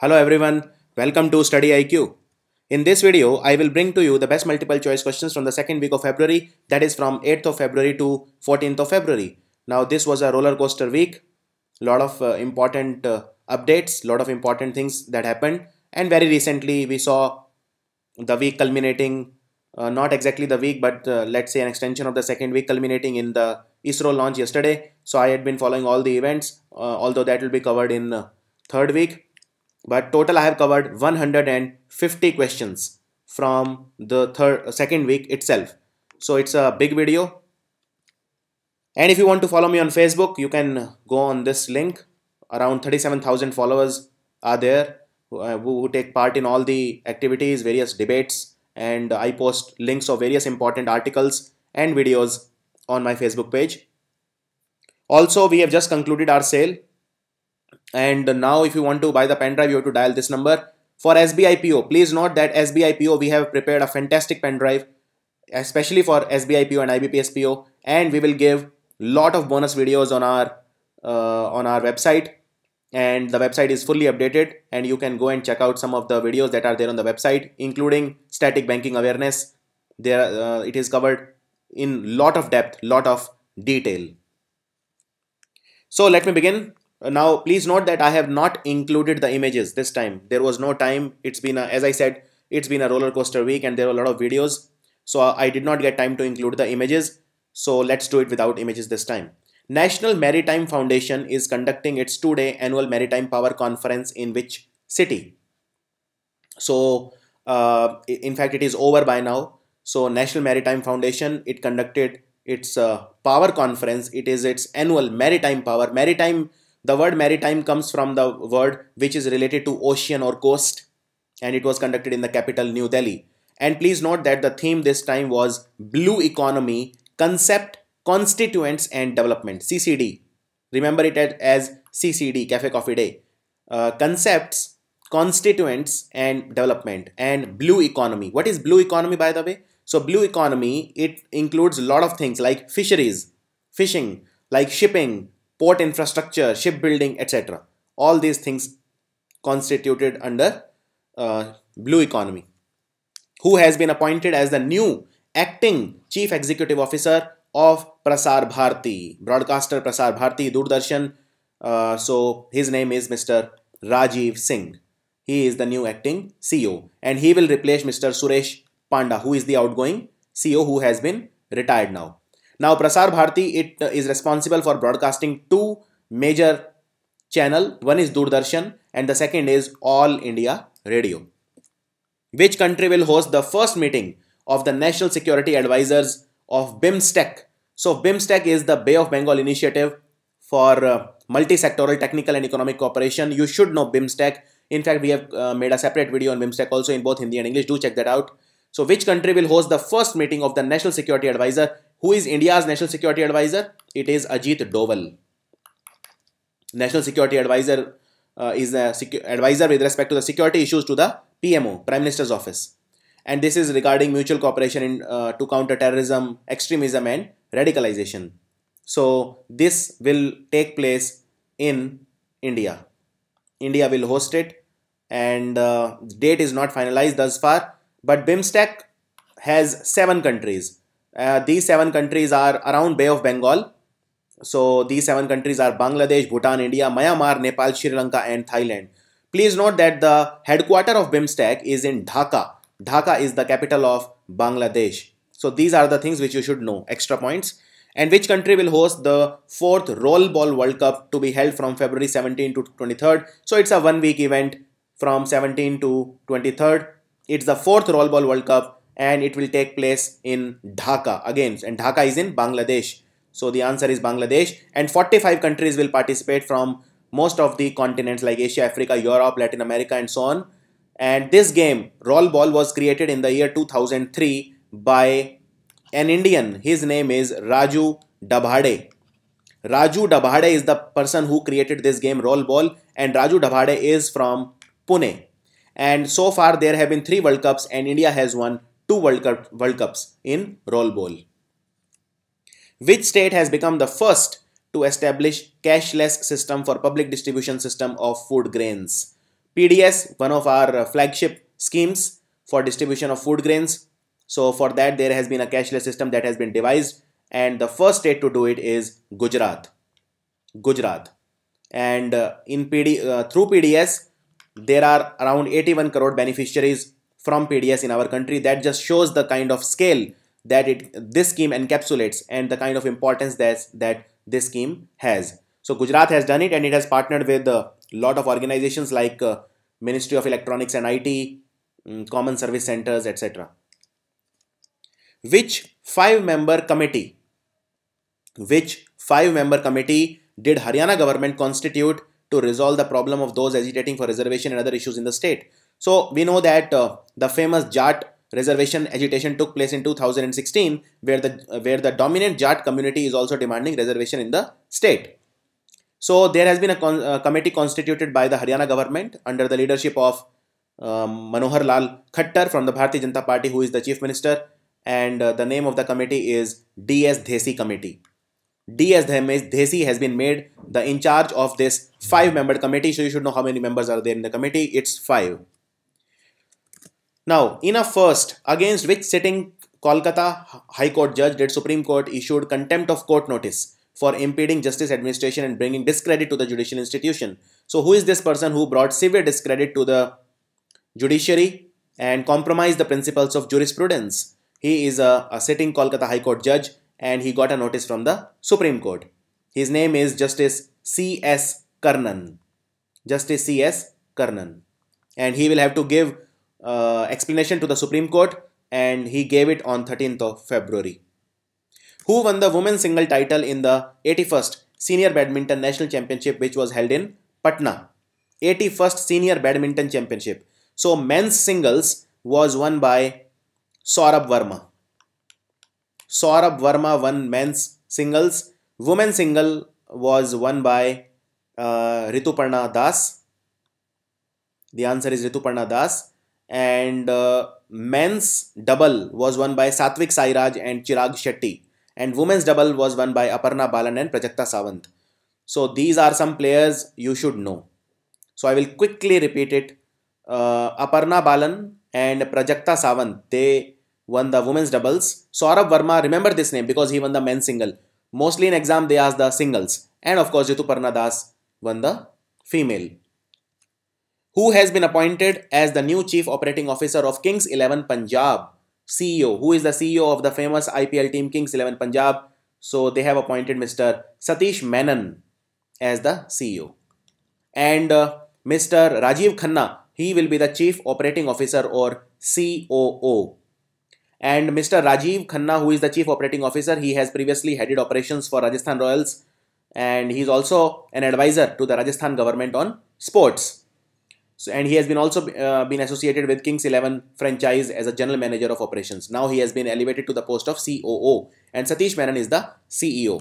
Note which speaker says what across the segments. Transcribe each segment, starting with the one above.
Speaker 1: Hello everyone, welcome to Study IQ. In this video, I will bring to you the best multiple choice questions from the second week of February, that is from 8th of February to 14th of February. Now this was a roller coaster week, lot of uh, important uh, updates, lot of important things that happened and very recently we saw the week culminating, uh, not exactly the week but uh, let's say an extension of the second week culminating in the ISRO launch yesterday. So I had been following all the events, uh, although that will be covered in uh, third week but total I have covered 150 questions from the third second week itself so it's a big video and if you want to follow me on Facebook you can go on this link around 37,000 followers are there who, uh, who take part in all the activities various debates and I post links of various important articles and videos on my Facebook page also we have just concluded our sale and now if you want to buy the pen drive you have to dial this number for SBIPO please note that SBIPO we have prepared a fantastic pen drive especially for SBIPO and IBPSPO and we will give lot of bonus videos on our uh, on our website and the website is fully updated and you can go and check out some of the videos that are there on the website including static banking awareness there uh, it is covered in lot of depth lot of detail so let me begin uh, now please note that i have not included the images this time there was no time it's been a, as i said it's been a roller coaster week and there were a lot of videos so i did not get time to include the images so let's do it without images this time national maritime foundation is conducting its two-day annual maritime power conference in which city so uh, in fact it is over by now so national maritime foundation it conducted its uh, power conference it is its annual maritime power maritime the word maritime comes from the word which is related to ocean or coast, and it was conducted in the capital New Delhi. And please note that the theme this time was Blue Economy Concept, Constituents and Development CCD. Remember it as CCD, Cafe Coffee Day. Uh, concepts, Constituents and Development and Blue Economy. What is Blue Economy by the way? So, Blue Economy, it includes a lot of things like fisheries, fishing, like shipping, port infrastructure, shipbuilding, etc. All these things constituted under uh, blue economy. Who has been appointed as the new acting chief executive officer of Prasar Bharti, broadcaster Prasar Bharti, Doordarshan. Uh, so his name is Mr. Rajiv Singh. He is the new acting CEO and he will replace Mr. Suresh Panda, who is the outgoing CEO who has been retired now. Now, Prasar Bharati, it uh, is responsible for broadcasting two major channel. One is Doordarshan and the second is All India Radio. Which country will host the first meeting of the National Security Advisors of BIMSTEC? So, BIMSTEC is the Bay of Bengal initiative for uh, multi-sectoral technical and economic cooperation. You should know BIMSTEC. In fact, we have uh, made a separate video on BIMSTEC also in both Hindi and English. Do check that out. So which country will host the first meeting of the National Security Advisor? Who is India's National Security Advisor? It is Ajit Doval. National Security Advisor uh, is the advisor with respect to the security issues to the PMO, Prime Minister's Office. And this is regarding mutual cooperation in, uh, to counter terrorism, extremism, and radicalization. So, this will take place in India. India will host it, and uh, date is not finalized thus far. But BIMSTEC has seven countries uh, these seven countries are around Bay of Bengal. So these seven countries are Bangladesh, Bhutan, India, Myanmar, Nepal, Sri Lanka, and Thailand. Please note that the headquarter of BIMSTEC is in Dhaka. Dhaka is the capital of Bangladesh. So these are the things which you should know. Extra points. And which country will host the fourth Rollball World Cup to be held from February 17 to 23rd? So it's a one week event from 17 to 23rd. It's the fourth Rollball World Cup and it will take place in Dhaka again and Dhaka is in Bangladesh. So the answer is Bangladesh and 45 countries will participate from most of the continents like Asia, Africa, Europe, Latin America and so on. And this game roll ball was created in the year 2003 by an Indian. His name is Raju Dabhade. Raju Dabhade is the person who created this game roll ball and Raju Dabhade is from Pune. And so far there have been three World Cups and India has won two World, Cup, World Cups in roll bowl. Which state has become the first to establish cashless system for public distribution system of food grains? PDS, one of our flagship schemes for distribution of food grains. So for that there has been a cashless system that has been devised and the first state to do it is Gujarat. Gujarat. And uh, in PD, uh, through PDS, there are around 81 crore beneficiaries from PDS in our country. That just shows the kind of scale that it this scheme encapsulates and the kind of importance that, that this scheme has. So Gujarat has done it and it has partnered with a lot of organizations like uh, Ministry of Electronics and IT, mm, Common Service Centers, etc. Which five-member committee? Which five-member committee did Haryana government constitute to resolve the problem of those agitating for reservation and other issues in the state? So we know that uh, the famous Jat reservation agitation took place in 2016 where the uh, where the dominant Jat community is also demanding reservation in the state. So there has been a, con a uh, committee constituted by the Haryana government under the leadership of uh, Manohar Lal Khattar from the Bharatiya Janata Party who is the chief minister and uh, the name of the committee is DS Desi committee. DS Desi has been made the in charge of this five member committee so you should know how many members are there in the committee it's five. Now, in a first, against which sitting Kolkata High Court judge did Supreme Court issued contempt of court notice for impeding justice administration and bringing discredit to the judicial institution. So who is this person who brought severe discredit to the judiciary and compromised the principles of jurisprudence? He is a, a sitting Kolkata High Court judge and he got a notice from the Supreme Court. His name is Justice C.S. Karnan. Justice C.S. Karnan. And he will have to give uh, explanation to the Supreme Court and he gave it on 13th of February. Who won the women's single title in the 81st Senior Badminton National Championship which was held in Patna? 81st Senior Badminton Championship. So men's singles was won by Saurabh Verma. Saurabh Verma won men's singles. Women's single was won by uh, Rituparna Das. The answer is Rituparna Das and uh, men's double was won by Satwik Sairaj and Chirag Shetty and women's double was won by Aparna Balan and Prajakta Savant. So these are some players you should know. So I will quickly repeat it. Uh, Aparna Balan and Prajakta Savant, they won the women's doubles. Saurabh Verma, remember this name because he won the men's single. Mostly in exam they ask the singles. And of course Jitu Parnadas won the female who has been appointed as the new Chief Operating Officer of Kings 11 Punjab. CEO, who is the CEO of the famous IPL team Kings 11 Punjab. So they have appointed Mr. Satish Menon as the CEO. And uh, Mr. Rajiv Khanna, he will be the Chief Operating Officer or COO. And Mr. Rajiv Khanna, who is the Chief Operating Officer, he has previously headed operations for Rajasthan Royals and he is also an advisor to the Rajasthan government on sports. So, and he has been also uh, been associated with Kings 11 franchise as a general manager of operations. Now he has been elevated to the post of COO and Satish Menon is the CEO.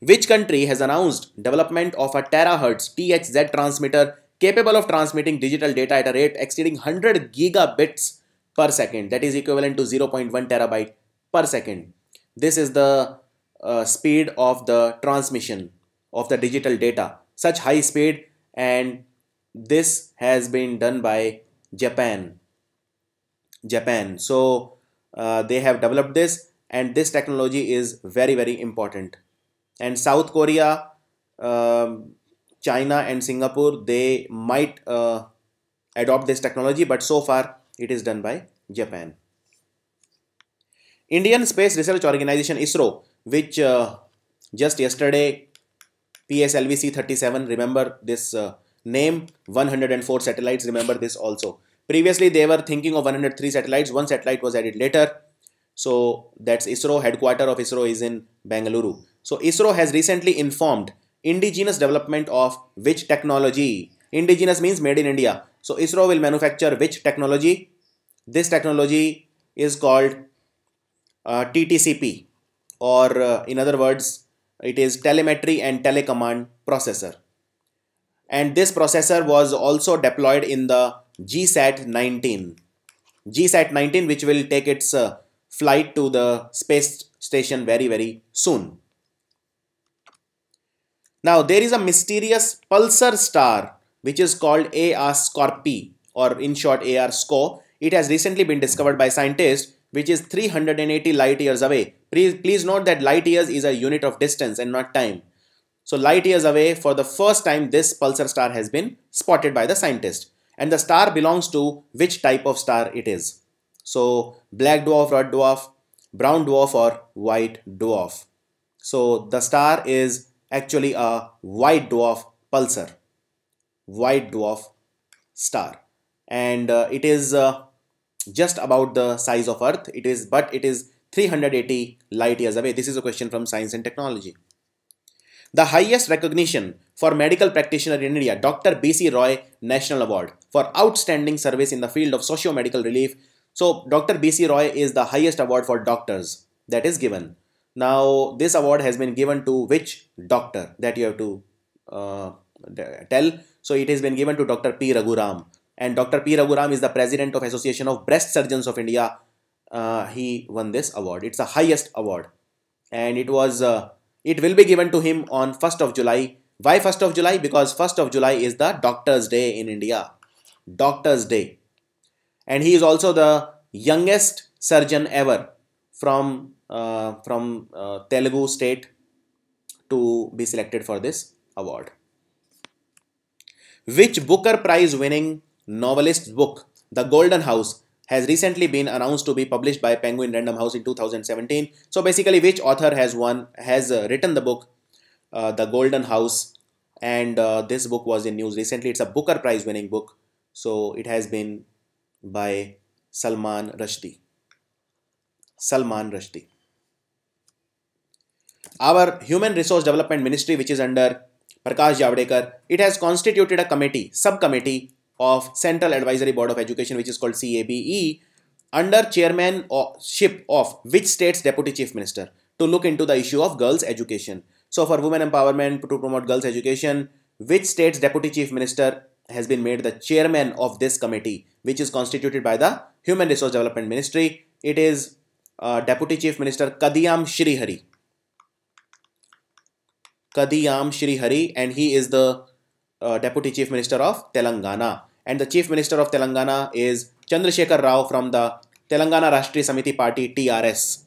Speaker 1: Which country has announced development of a terahertz THZ transmitter capable of transmitting digital data at a rate exceeding 100 gigabits per second that is equivalent to 0.1 terabyte per second. This is the uh, speed of the transmission of the digital data. Such high speed and this has been done by Japan Japan so uh, they have developed this and this technology is very very important and South Korea um, China and Singapore they might uh, adopt this technology but so far it is done by Japan Indian Space Research Organization ISRO which uh, just yesterday PSLV C37 remember this uh, Name 104 satellites. Remember this also. Previously, they were thinking of 103 satellites. One satellite was added later. So that's ISRO. Headquarter of ISRO is in Bangalore. So ISRO has recently informed indigenous development of which technology? Indigenous means made in India. So ISRO will manufacture which technology? This technology is called uh, TTCP or uh, in other words, it is telemetry and telecommand processor and this processor was also deployed in the GSAT 19. GSAT 19 which will take its uh, flight to the space station very very soon. Now there is a mysterious pulsar star which is called AR Scorpii or in short AR SCO. It has recently been discovered by scientists which is 380 light years away. Please, please note that light years is a unit of distance and not time. So light years away for the first time this pulsar star has been spotted by the scientist and the star belongs to which type of star it is. So black dwarf, red dwarf, brown dwarf or white dwarf. So the star is actually a white dwarf pulsar, white dwarf star and uh, it is uh, just about the size of earth it is but it is 380 light years away this is a question from science and technology the highest recognition for medical practitioner in India, Dr. B.C. Roy National Award for outstanding service in the field of socio-medical relief. So Dr. B.C. Roy is the highest award for doctors that is given. Now this award has been given to which doctor that you have to uh, tell. So it has been given to Dr. P. Raghuram and Dr. P. Raghuram is the president of Association of Breast Surgeons of India. Uh, he won this award. It's the highest award and it was uh, it will be given to him on 1st of July. Why 1st of July? Because 1st of July is the Doctor's Day in India. Doctor's Day. And he is also the youngest surgeon ever from, uh, from uh, Telugu state to be selected for this award. Which Booker Prize winning novelist book, The Golden House, has recently been announced to be published by Penguin Random House in 2017. So basically, which author has won has uh, written the book, uh, The Golden House, and uh, this book was in news recently. It's a Booker Prize winning book, so it has been by Salman Rushdie. Salman Rushdie. Our Human Resource Development Ministry, which is under Prakash Javadekar, it has constituted a committee, subcommittee of Central Advisory Board of Education, which is called CABE, under chairmanship of which state's deputy chief minister to look into the issue of girls' education. So, for women empowerment to promote girls' education, which state's deputy chief minister has been made the chairman of this committee, which is constituted by the Human Resource Development Ministry. It is uh, Deputy Chief Minister Kadiyam Shrihari. Kadiyam Shrihari, and he is the uh, Deputy Chief Minister of Telangana and the Chief Minister of Telangana is Chandrasekhar Rao from the Telangana Rashtriya Samiti Party TRS.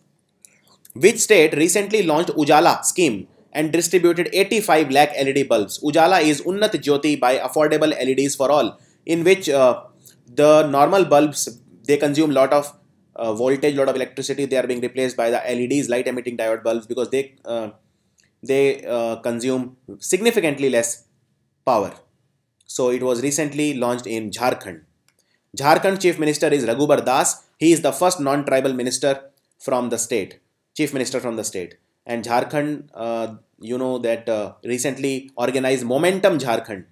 Speaker 1: Which state recently launched Ujala scheme and distributed 85 lakh LED bulbs? Ujala is Unnat Jyoti by affordable LEDs for all, in which uh, the normal bulbs they consume lot of uh, voltage, lot of electricity. They are being replaced by the LEDs, light emitting diode bulbs, because they uh, they uh, consume significantly less power. So it was recently launched in Jharkhand. Jharkhand Chief Minister is Raghubar Das. He is the first non-tribal minister from the state, Chief Minister from the state. And Jharkhand, uh, you know that uh, recently organized Momentum Jharkhand,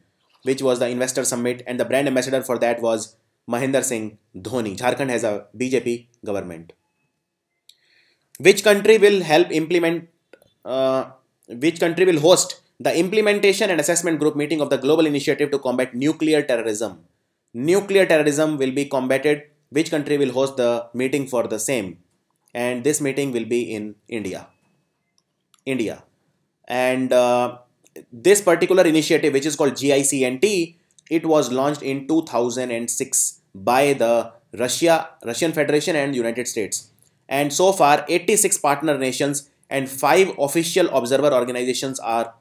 Speaker 1: which was the investor summit and the brand ambassador for that was Mahinder Singh Dhoni. Jharkhand has a BJP government. Which country will help implement, uh, which country will host the implementation and assessment group meeting of the Global Initiative to Combat Nuclear Terrorism. Nuclear terrorism will be combated. Which country will host the meeting for the same? And this meeting will be in India. India. And uh, this particular initiative, which is called GICNT, it was launched in 2006 by the Russia, Russian Federation and United States. And so far, 86 partner nations and 5 official observer organizations are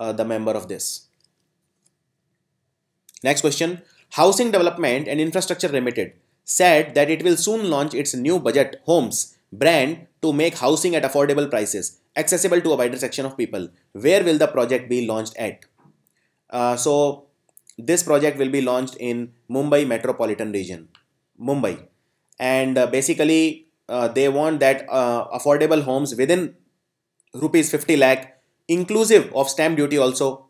Speaker 1: uh, the member of this. Next question. Housing Development and Infrastructure Limited said that it will soon launch its new budget homes brand to make housing at affordable prices accessible to a wider section of people. Where will the project be launched at? Uh, so this project will be launched in Mumbai metropolitan region, Mumbai. And uh, basically uh, they want that uh, affordable homes within rupees 50 lakh inclusive of stamp duty also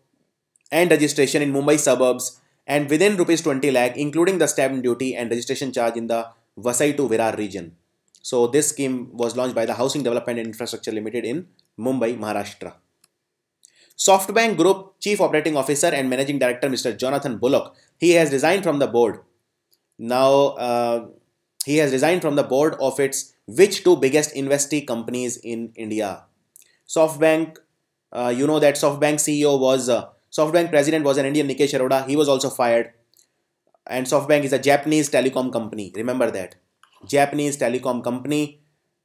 Speaker 1: and registration in Mumbai suburbs and within rupees 20 lakh including the stamp duty and registration charge in the Vasai to Virar region. So this scheme was launched by the Housing Development and Infrastructure Limited in Mumbai, Maharashtra. SoftBank Group Chief Operating Officer and Managing Director Mr. Jonathan Bullock, he has resigned from the board. Now, uh, he has resigned from the board of its which two biggest investee companies in India. SoftBank uh, you know that SoftBank CEO was, uh, SoftBank president was an Indian Nikesh Sharoda. He was also fired. And SoftBank is a Japanese telecom company. Remember that. Japanese telecom company.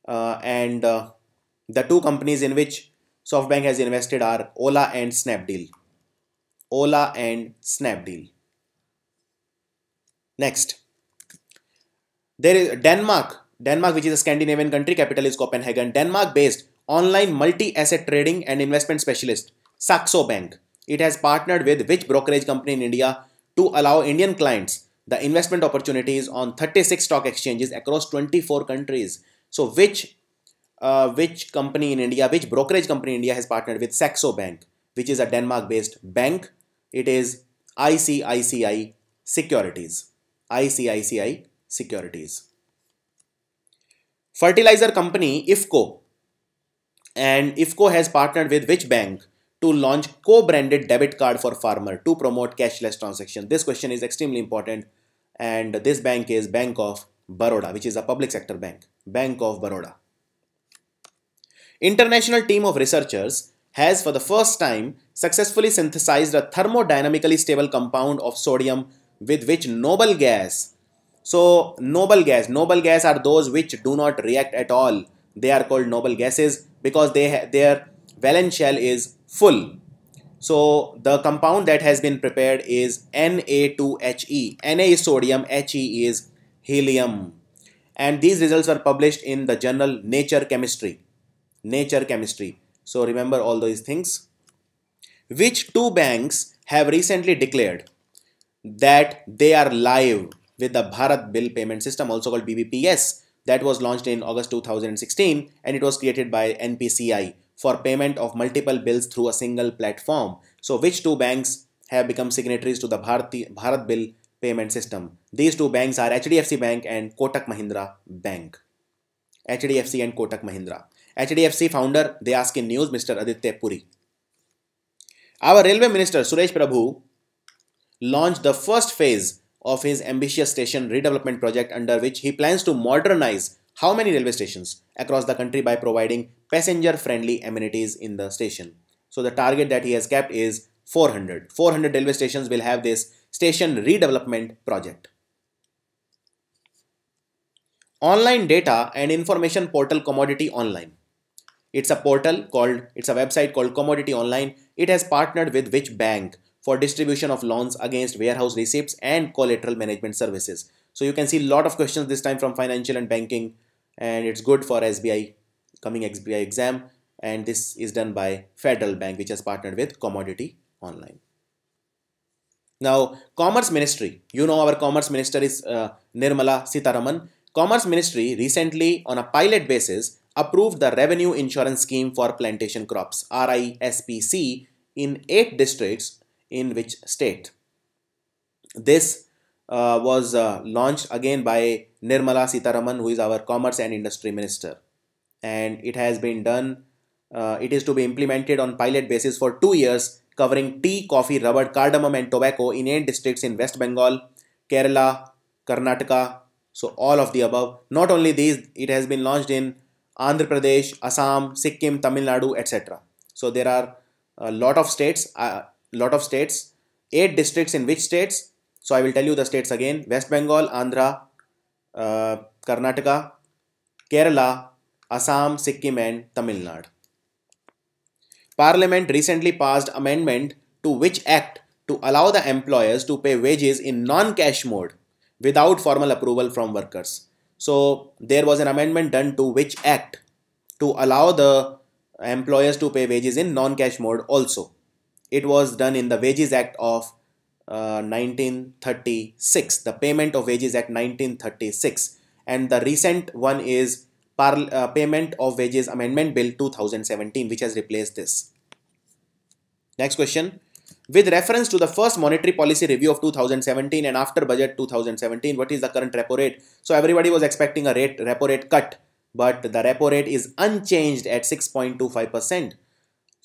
Speaker 1: Uh, and uh, the two companies in which SoftBank has invested are Ola and Snapdeal. Ola and Snapdeal. Next. There is Denmark. Denmark, which is a Scandinavian country, capital is Copenhagen. Denmark based online multi-asset trading and investment specialist, Saxo Bank. It has partnered with which brokerage company in India to allow Indian clients the investment opportunities on 36 stock exchanges across 24 countries. So which uh, which company in India, which brokerage company in India has partnered with Saxo Bank, which is a Denmark-based bank. It is ICICI Securities. ICICI Securities. Fertilizer company IFCO and IFCO has partnered with which bank to launch co-branded debit card for farmer to promote cashless transaction? This question is extremely important and this bank is Bank of Baroda which is a public sector bank. Bank of Baroda. International team of researchers has for the first time successfully synthesized a thermodynamically stable compound of sodium with which noble gas so noble gas noble gas are those which do not react at all they are called noble gases because they their valence shell is full. So the compound that has been prepared is Na2He. Na is sodium, He is helium. And these results were published in the journal Nature Chemistry. Nature Chemistry. So remember all those things. Which two banks have recently declared that they are live with the Bharat Bill Payment System, also called BBPS that was launched in August 2016 and it was created by NPCI for payment of multiple bills through a single platform. So which two banks have become signatories to the Bharati, Bharat Bill payment system? These two banks are HDFC Bank and Kotak Mahindra Bank. HDFC and Kotak Mahindra. HDFC founder, they ask in news, Mr. Aditya Puri. Our railway minister Suresh Prabhu launched the first phase of his ambitious station redevelopment project under which he plans to modernize how many railway stations across the country by providing passenger friendly amenities in the station. So the target that he has kept is 400. 400 railway stations will have this station redevelopment project. Online data and information portal Commodity Online. It's a portal called, it's a website called Commodity Online. It has partnered with which bank? for distribution of loans against warehouse receipts and collateral management services. So you can see a lot of questions this time from financial and banking and it's good for SBI coming SBI exam and this is done by Federal Bank which has partnered with Commodity Online. Now Commerce Ministry, you know our Commerce Minister is uh, Nirmala Sitaraman. Commerce Ministry recently on a pilot basis approved the Revenue Insurance Scheme for Plantation Crops RISPC in 8 districts in which state. This uh, was uh, launched again by Nirmala Sitaraman, who is our Commerce and Industry Minister. And it has been done, uh, it is to be implemented on pilot basis for two years, covering tea, coffee, rubber, cardamom, and tobacco in eight districts in West Bengal, Kerala, Karnataka. So, all of the above. Not only these, it has been launched in Andhra Pradesh, Assam, Sikkim, Tamil Nadu, etc. So, there are a lot of states. Uh, lot of states. 8 districts in which states? So I will tell you the states again. West Bengal, Andhra, uh, Karnataka, Kerala, Assam, Sikkim and Tamil Nadu. Parliament recently passed amendment to which act to allow the employers to pay wages in non-cash mode without formal approval from workers. So there was an amendment done to which act to allow the employers to pay wages in non-cash mode also it was done in the Wages Act of uh, 1936, the Payment of Wages Act 1936, and the recent one is uh, Payment of Wages Amendment Bill 2017, which has replaced this. Next question. With reference to the first monetary policy review of 2017 and after budget 2017, what is the current repo rate? So everybody was expecting a rate repo rate cut, but the repo rate is unchanged at 6.25 percent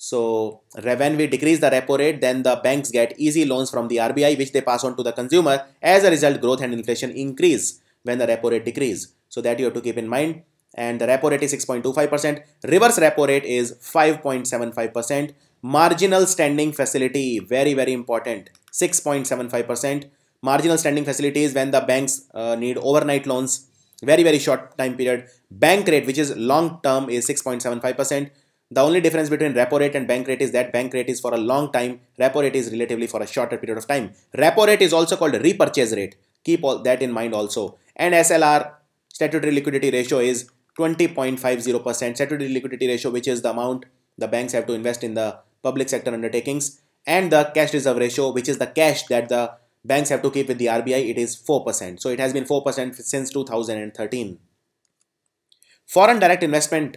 Speaker 1: so when we decrease the repo rate, then the banks get easy loans from the RBI, which they pass on to the consumer. As a result, growth and inflation increase when the repo rate decrease. So that you have to keep in mind. And the repo rate is 6.25%. Reverse repo rate is 5.75%. Marginal standing facility, very, very important, 6.75%. Marginal standing facility is when the banks uh, need overnight loans, very, very short time period. Bank rate, which is long term, is 6.75% the only difference between repo rate and bank rate is that bank rate is for a long time, repo rate is relatively for a shorter period of time. Repo rate is also called repurchase rate. Keep all that in mind also. And SLR, statutory liquidity ratio is 20.50%. Statutory liquidity ratio, which is the amount the banks have to invest in the public sector undertakings. And the cash reserve ratio, which is the cash that the banks have to keep with the RBI, it is 4%. So it has been 4% since 2013. Foreign direct investment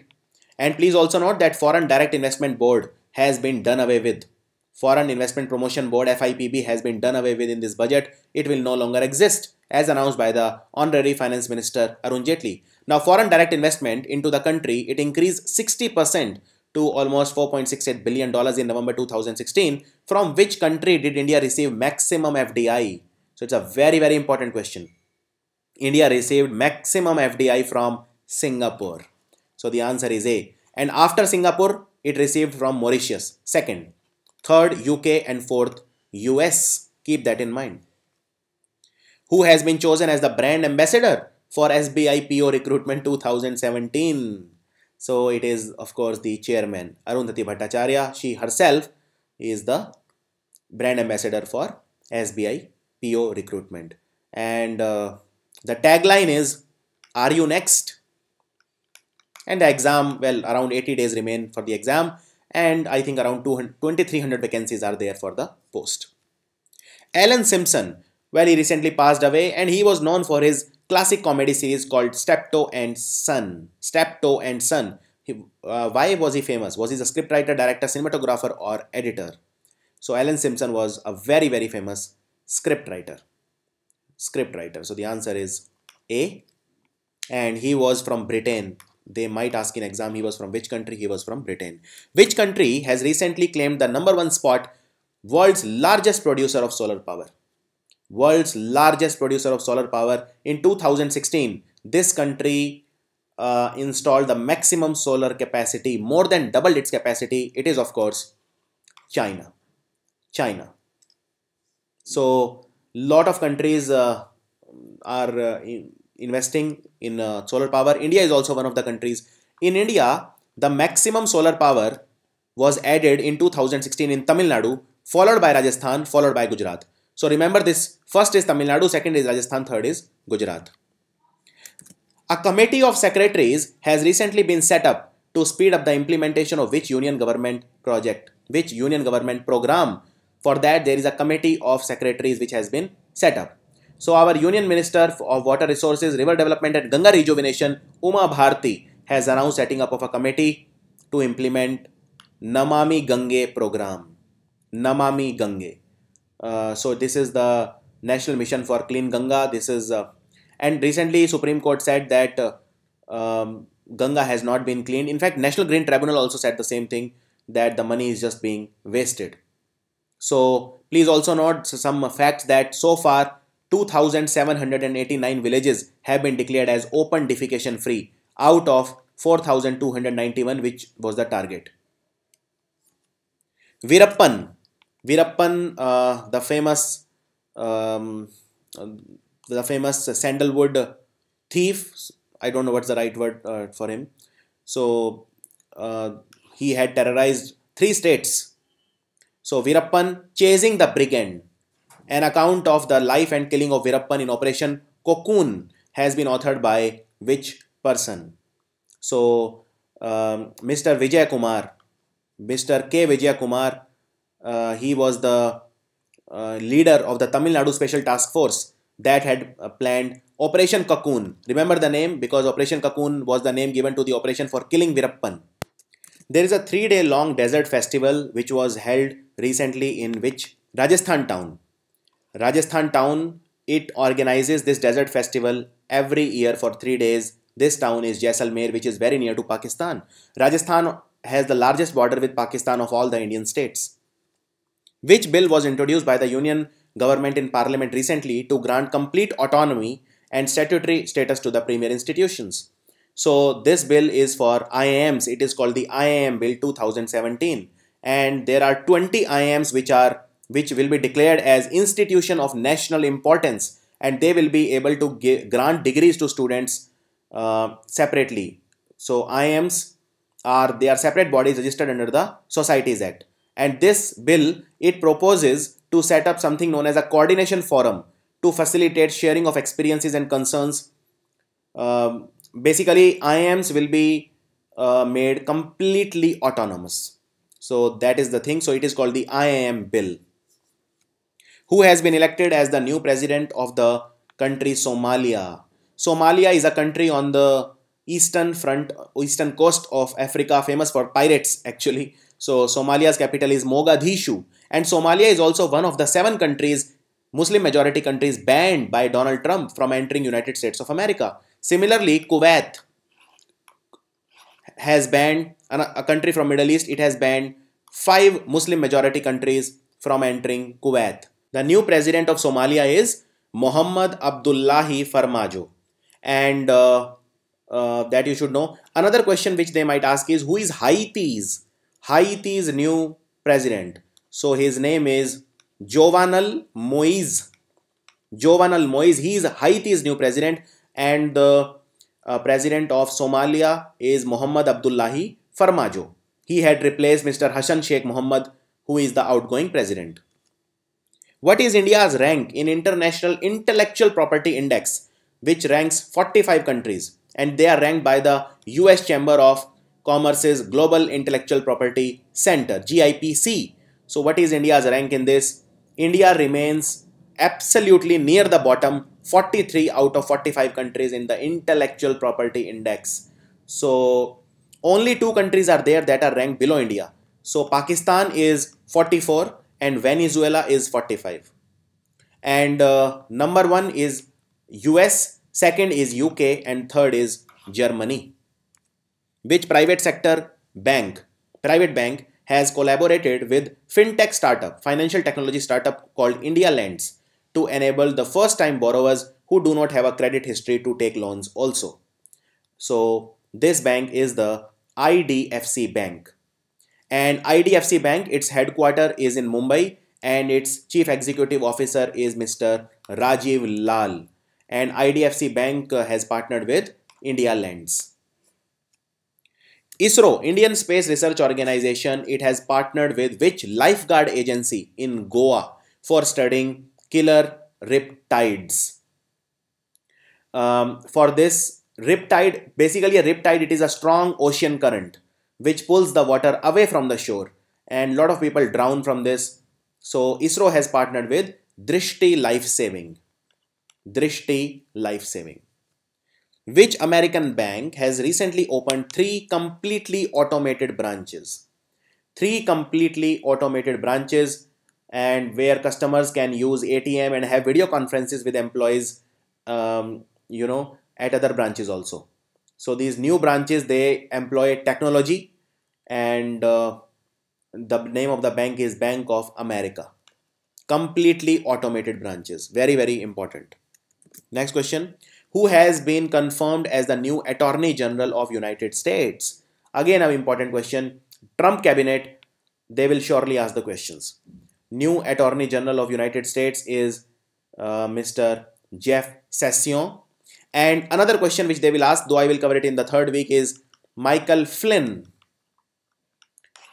Speaker 1: and please also note that Foreign Direct Investment Board has been done away with. Foreign Investment Promotion Board FIPB has been done away with in this budget. It will no longer exist as announced by the Honorary Finance Minister Arun Jaitley. Now foreign direct investment into the country, it increased 60% to almost $4.68 billion in November 2016. From which country did India receive maximum FDI? So it's a very, very important question. India received maximum FDI from Singapore. So the answer is A. And after Singapore, it received from Mauritius. Second, third UK and fourth US. Keep that in mind. Who has been chosen as the brand ambassador for SBI PO recruitment 2017? So it is of course the chairman Arundhati Bhattacharya. She herself is the brand ambassador for SBI PO recruitment. And uh, the tagline is Are you next? and the exam well around 80 days remain for the exam and I think around 2300 vacancies are there for the post. Alan Simpson well he recently passed away and he was known for his classic comedy series called Steptoe and Son. Steptoe and Son. He, uh, why was he famous? Was he a scriptwriter, director, cinematographer or editor? So Alan Simpson was a very very famous scriptwriter. Scriptwriter. So the answer is A and he was from Britain they might ask in exam he was from which country? He was from Britain. Which country has recently claimed the number one spot, world's largest producer of solar power? World's largest producer of solar power. In 2016, this country uh, installed the maximum solar capacity, more than doubled its capacity. It is, of course, China. China. So, lot of countries uh, are uh, in, investing in uh, solar power. India is also one of the countries. In India, the maximum solar power was added in 2016 in Tamil Nadu, followed by Rajasthan, followed by Gujarat. So remember this first is Tamil Nadu, second is Rajasthan, third is Gujarat. A committee of secretaries has recently been set up to speed up the implementation of which union government project, which union government program. For that, there is a committee of secretaries which has been set up. So our Union Minister of Water Resources, River Development and Ganga Rejuvenation, Uma Bharti, has announced setting up of a committee to implement Namami Gange program. Namami Gange. Uh, so this is the National Mission for Clean Ganga. This is uh, and recently Supreme Court said that uh, um, Ganga has not been cleaned. In fact, National Green Tribunal also said the same thing that the money is just being wasted. So please also note some facts that so far 2,789 villages have been declared as open defecation free out of 4,291 which was the target. Virappan, Virappan, uh, the famous um, the famous sandalwood thief. I don't know what's the right word uh, for him. So uh, he had terrorized three states. So Virappan chasing the brigand an account of the life and killing of Virappan in Operation Cocoon has been authored by which person? So, um, Mr. Vijay Kumar, Mr. K. Vijay Kumar, uh, he was the uh, leader of the Tamil Nadu Special Task Force that had uh, planned Operation Cocoon. Remember the name because Operation Cocoon was the name given to the operation for killing Virappan. There is a three day long desert festival which was held recently in which Rajasthan town. Rajasthan town, it organizes this desert festival every year for three days. This town is Jaisalmer, which is very near to Pakistan. Rajasthan has the largest border with Pakistan of all the Indian states. Which bill was introduced by the Union government in Parliament recently to grant complete autonomy and statutory status to the premier institutions? So, this bill is for IAMs. It is called the IAM Bill 2017. And there are 20 IAMs which are which will be declared as institution of national importance and they will be able to give, grant degrees to students uh, separately. So IIMs are they are separate bodies registered under the Societies Act. And this bill it proposes to set up something known as a coordination forum to facilitate sharing of experiences and concerns. Um, basically, IIMs will be uh, made completely autonomous. So that is the thing. So it is called the IAM bill who has been elected as the new president of the country Somalia. Somalia is a country on the eastern front, eastern coast of Africa, famous for pirates actually. So Somalia's capital is Mogadishu, and Somalia is also one of the seven countries, Muslim majority countries, banned by Donald Trump from entering United States of America. Similarly, Kuwait has banned a country from Middle East. It has banned five Muslim majority countries from entering Kuwait. The new president of Somalia is Muhammad Abdullahi Farmajo. And uh, uh, that you should know. Another question which they might ask is who is Haiti's? Haiti's new president. So his name is Jovanel Moise. Jovanel Moise, he is Haiti's new president and the uh, president of Somalia is Muhammad Abdullahi Farmajo. He had replaced Mr. Hassan Sheikh Mohammed, who is the outgoing president. What is India's rank in International Intellectual Property Index, which ranks 45 countries? And they are ranked by the US Chamber of Commerce's Global Intellectual Property Center, GIPC. So, what is India's rank in this? India remains absolutely near the bottom, 43 out of 45 countries in the Intellectual Property Index. So, only two countries are there that are ranked below India. So, Pakistan is 44 and Venezuela is 45. And uh, number one is US, second is UK, and third is Germany. Which private sector bank, private bank, has collaborated with fintech startup, financial technology startup called India Lends to enable the first time borrowers who do not have a credit history to take loans also. So this bank is the IDFC bank. And IDFC Bank, its headquarter is in Mumbai and its chief executive officer is Mr. Rajiv Lal. And IDFC Bank uh, has partnered with India Lens. ISRO, Indian Space Research Organization, it has partnered with which lifeguard agency in Goa for studying killer riptides? Um, for this, riptide, basically a riptide, it is a strong ocean current which pulls the water away from the shore and lot of people drown from this. So ISRO has partnered with Drishti Life Saving. Drishti Life Saving. Which American bank has recently opened three completely automated branches? Three completely automated branches and where customers can use ATM and have video conferences with employees, um, you know, at other branches also. So these new branches they employ technology, and uh, the name of the bank is Bank of America. Completely automated branches, very very important. Next question: Who has been confirmed as the new Attorney General of United States? Again, an important question. Trump cabinet, they will surely ask the questions. New Attorney General of United States is uh, Mr. Jeff Sessions and another question which they will ask, though I will cover it in the third week, is Michael Flynn.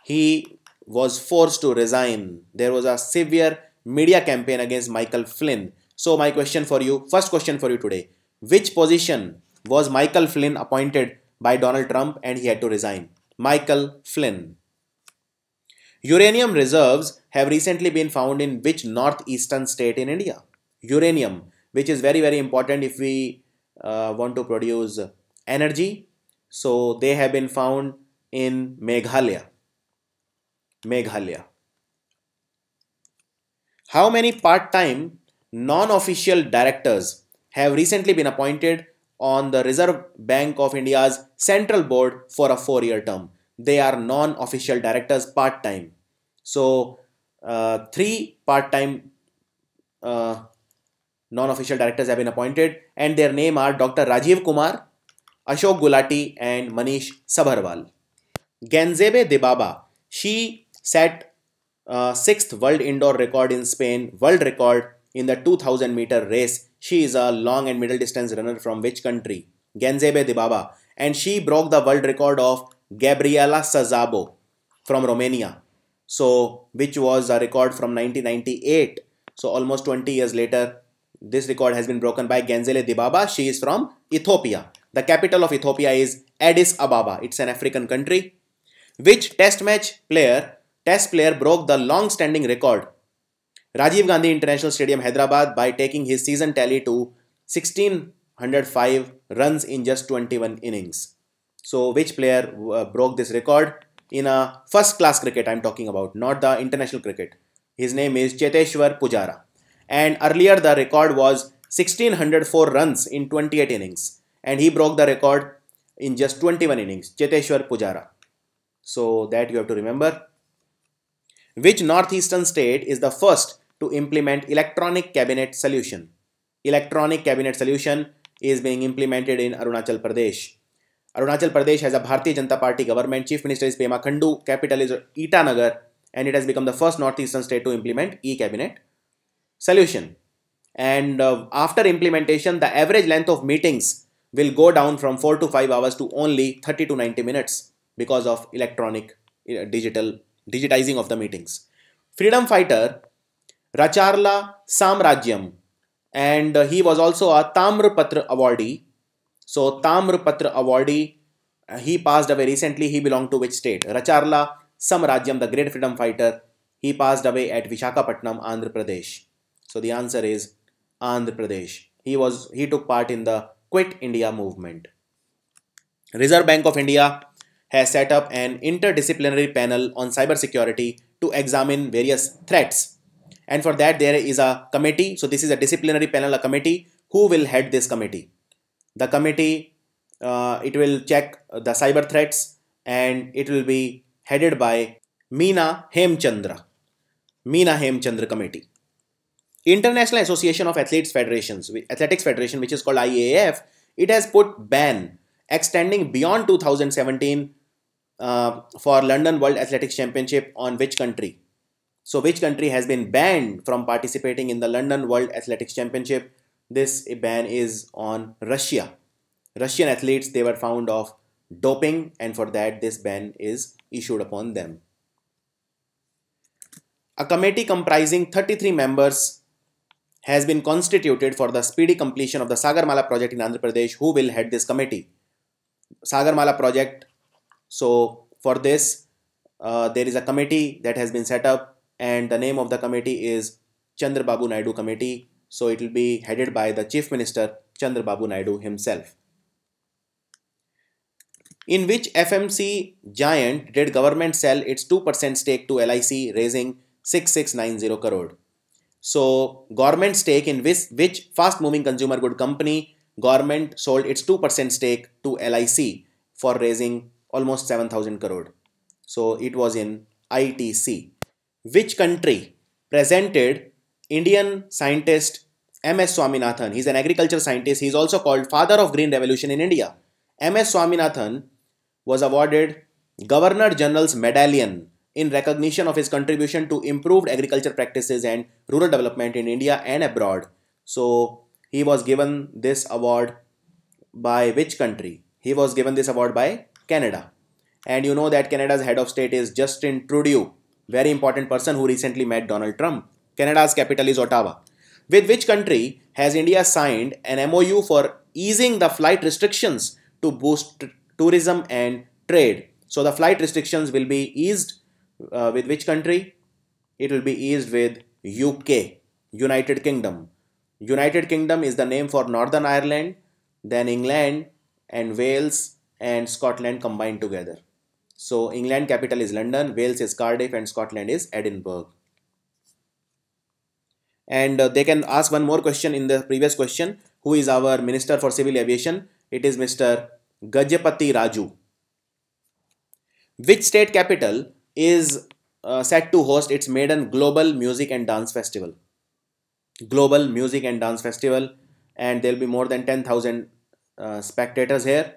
Speaker 1: He was forced to resign. There was a severe media campaign against Michael Flynn. So my question for you, first question for you today, which position was Michael Flynn appointed by Donald Trump and he had to resign? Michael Flynn. Uranium reserves have recently been found in which northeastern state in India? Uranium, which is very, very important if we uh, want to produce energy so they have been found in meghalaya meghalaya how many part-time non-official directors have recently been appointed on the reserve bank of india's central board for a four-year term they are non-official directors part-time so uh, three part-time uh, Non-official directors have been appointed and their name are Dr. Rajiv Kumar, Ashok Gulati and Manish Sabharwal. Genzebe Dibaba. she set a uh, sixth world indoor record in Spain, world record in the 2000 meter race. She is a long and middle distance runner from which country? Genzebe Dibaba, And she broke the world record of Gabriela Sazabo from Romania. So, which was a record from 1998. So, almost 20 years later, this record has been broken by Genzele Dibaba. She is from Ethiopia. The capital of Ethiopia is Addis Ababa. It's an African country. Which test match player, test player broke the long-standing record? Rajiv Gandhi International Stadium Hyderabad by taking his season tally to 1605 runs in just 21 innings. So which player uh, broke this record in a first class cricket I'm talking about, not the international cricket. His name is Cheteshwar Pujara and earlier the record was 1604 runs in 28 innings and he broke the record in just 21 innings Cheteshwar Pujara so that you have to remember which northeastern state is the first to implement electronic cabinet solution electronic cabinet solution is being implemented in Arunachal Pradesh Arunachal Pradesh has a Bharatiya Janata Party government. Chief Minister is Pema Khandu. Capital is Itanagar. And it has become the first northeastern state to implement e-cabinet solution. And uh, after implementation, the average length of meetings will go down from 4 to 5 hours to only 30 to 90 minutes because of electronic uh, digital digitizing of the meetings. Freedom fighter Racharla Samrajyam and uh, he was also a Tamrapatra awardee. So Tamrapatra awardee, uh, he passed away recently. He belonged to which state? Racharla Samrajyam, the great freedom fighter. He passed away at Vishakapatnam, Andhra Pradesh. So the answer is Andhra Pradesh. He was he took part in the Quit India movement. Reserve Bank of India has set up an interdisciplinary panel on cybersecurity to examine various threats. And for that there is a committee. So this is a disciplinary panel, a committee. Who will head this committee? The committee uh, it will check the cyber threats and it will be headed by Meena Hemchandra. Meena Hemchandra committee. International Association of Athletes Federations, Athletics Federation, which is called IAAF, it has put ban extending beyond 2017 uh, for London World Athletics Championship on which country? So, which country has been banned from participating in the London World Athletics Championship? This ban is on Russia. Russian athletes they were found of doping, and for that this ban is issued upon them. A committee comprising 33 members has been constituted for the speedy completion of the Sagarmala project in Andhra Pradesh who will head this committee. Sagarmala project, so for this uh, there is a committee that has been set up and the name of the committee is Chandra Babu Naidu committee. So it will be headed by the Chief Minister Chandra Babu Naidu himself. In which FMC giant did government sell its 2% stake to LIC raising 6690 crore? So government stake in which, which fast moving consumer good company government sold its 2% stake to LIC for raising almost 7000 crore. So it was in ITC. Which country presented Indian scientist MS Swaminathan? He's an agriculture scientist. He's also called father of green revolution in India. MS Swaminathan was awarded Governor General's Medallion in recognition of his contribution to improved agriculture practices and rural development in India and abroad. So he was given this award by which country? He was given this award by Canada. And you know that Canada's head of state is Justin Trudeau, very important person who recently met Donald Trump. Canada's capital is Ottawa. With which country has India signed an MOU for easing the flight restrictions to boost tourism and trade? So the flight restrictions will be eased uh, with which country? It will be eased with UK, United Kingdom. United Kingdom is the name for Northern Ireland, then England and Wales and Scotland combined together. So England capital is London, Wales is Cardiff and Scotland is Edinburgh. And uh, they can ask one more question in the previous question. Who is our Minister for Civil Aviation? It is Mr. Gajapati Raju. Which state capital is uh, set to host its maiden Global Music and Dance Festival. Global Music and Dance Festival, and there'll be more than 10,000 uh, spectators here,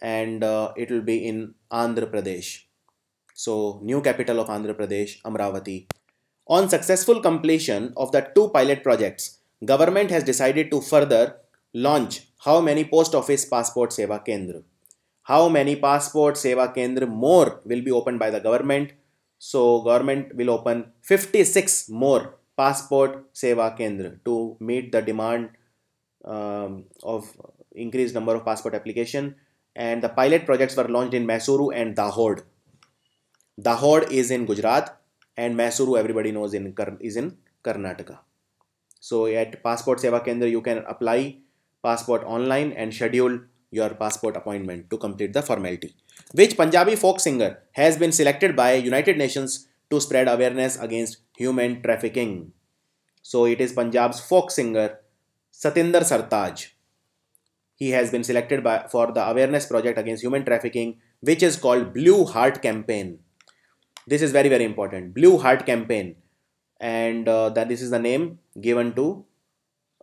Speaker 1: and uh, it will be in Andhra Pradesh. So, new capital of Andhra Pradesh, Amravati. On successful completion of the two pilot projects, government has decided to further launch how many post office passport seva kendra how many passport seva kendra more will be opened by the government so government will open 56 more passport seva kendra to meet the demand um, of increased number of passport application and the pilot projects were launched in Mysuru and Dahod. Dahod is in Gujarat and Mysuru everybody knows in is in Karnataka. So at Passport Seva Kendra you can apply passport online and schedule your passport appointment to complete the formality. Which Punjabi folk singer has been selected by United Nations to spread awareness against human trafficking? So it is Punjab's folk singer Satinder Sartaj. He has been selected by, for the awareness project against human trafficking, which is called Blue Heart Campaign. This is very, very important. Blue Heart Campaign. And uh, that this is the name given to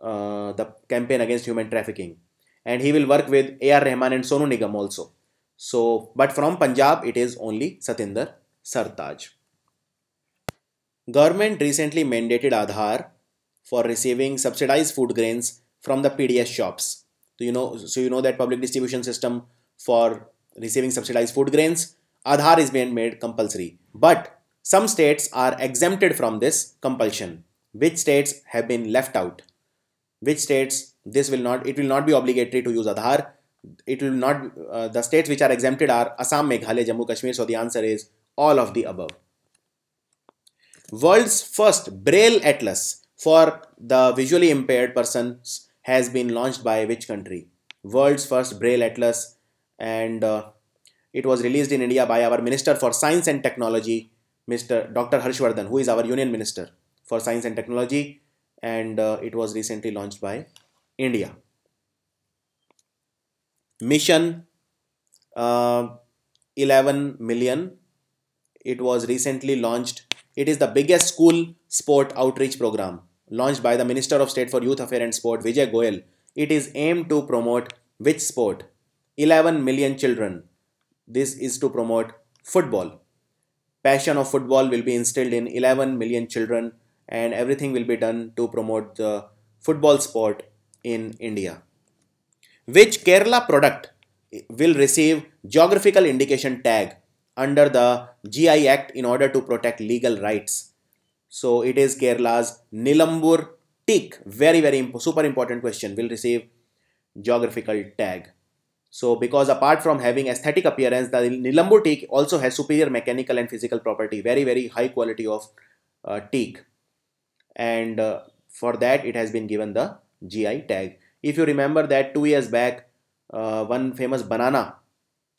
Speaker 1: uh, the campaign against human trafficking and he will work with A.R. Rahman and Sonu Nigam also. So, but from Punjab, it is only Satinder Sartaj. Government recently mandated Aadhaar for receiving subsidized food grains from the PDS shops. So you know, so you know that public distribution system for receiving subsidized food grains, Aadhaar is being made compulsory. But some states are exempted from this compulsion. Which states have been left out? Which states this will not it will not be obligatory to use Aadhaar. It will not uh, the states which are exempted are Assam, Meghalaya, Jammu, Kashmir. So the answer is all of the above. World's first Braille atlas for the visually impaired persons has been launched by which country? World's first Braille atlas, and uh, it was released in India by our Minister for Science and Technology, Mr. Dr. Harshvardhan, who is our Union Minister for Science and Technology, and uh, it was recently launched by India. Mission uh, 11 million. It was recently launched. It is the biggest school sport outreach program launched by the Minister of State for Youth Affairs and Sport Vijay Goyal. It is aimed to promote which sport? 11 million children. This is to promote football. Passion of football will be instilled in 11 million children and everything will be done to promote the football sport in India. Which Kerala product will receive geographical indication tag under the GI Act in order to protect legal rights? So it is Kerala's Nilambur teak. Very, very imp super important question. Will receive geographical tag. So because apart from having aesthetic appearance, the Nilambur teak also has superior mechanical and physical property. Very, very high quality of uh, teak. And uh, for that, it has been given the GI tag. If you remember that two years back, uh, one famous banana,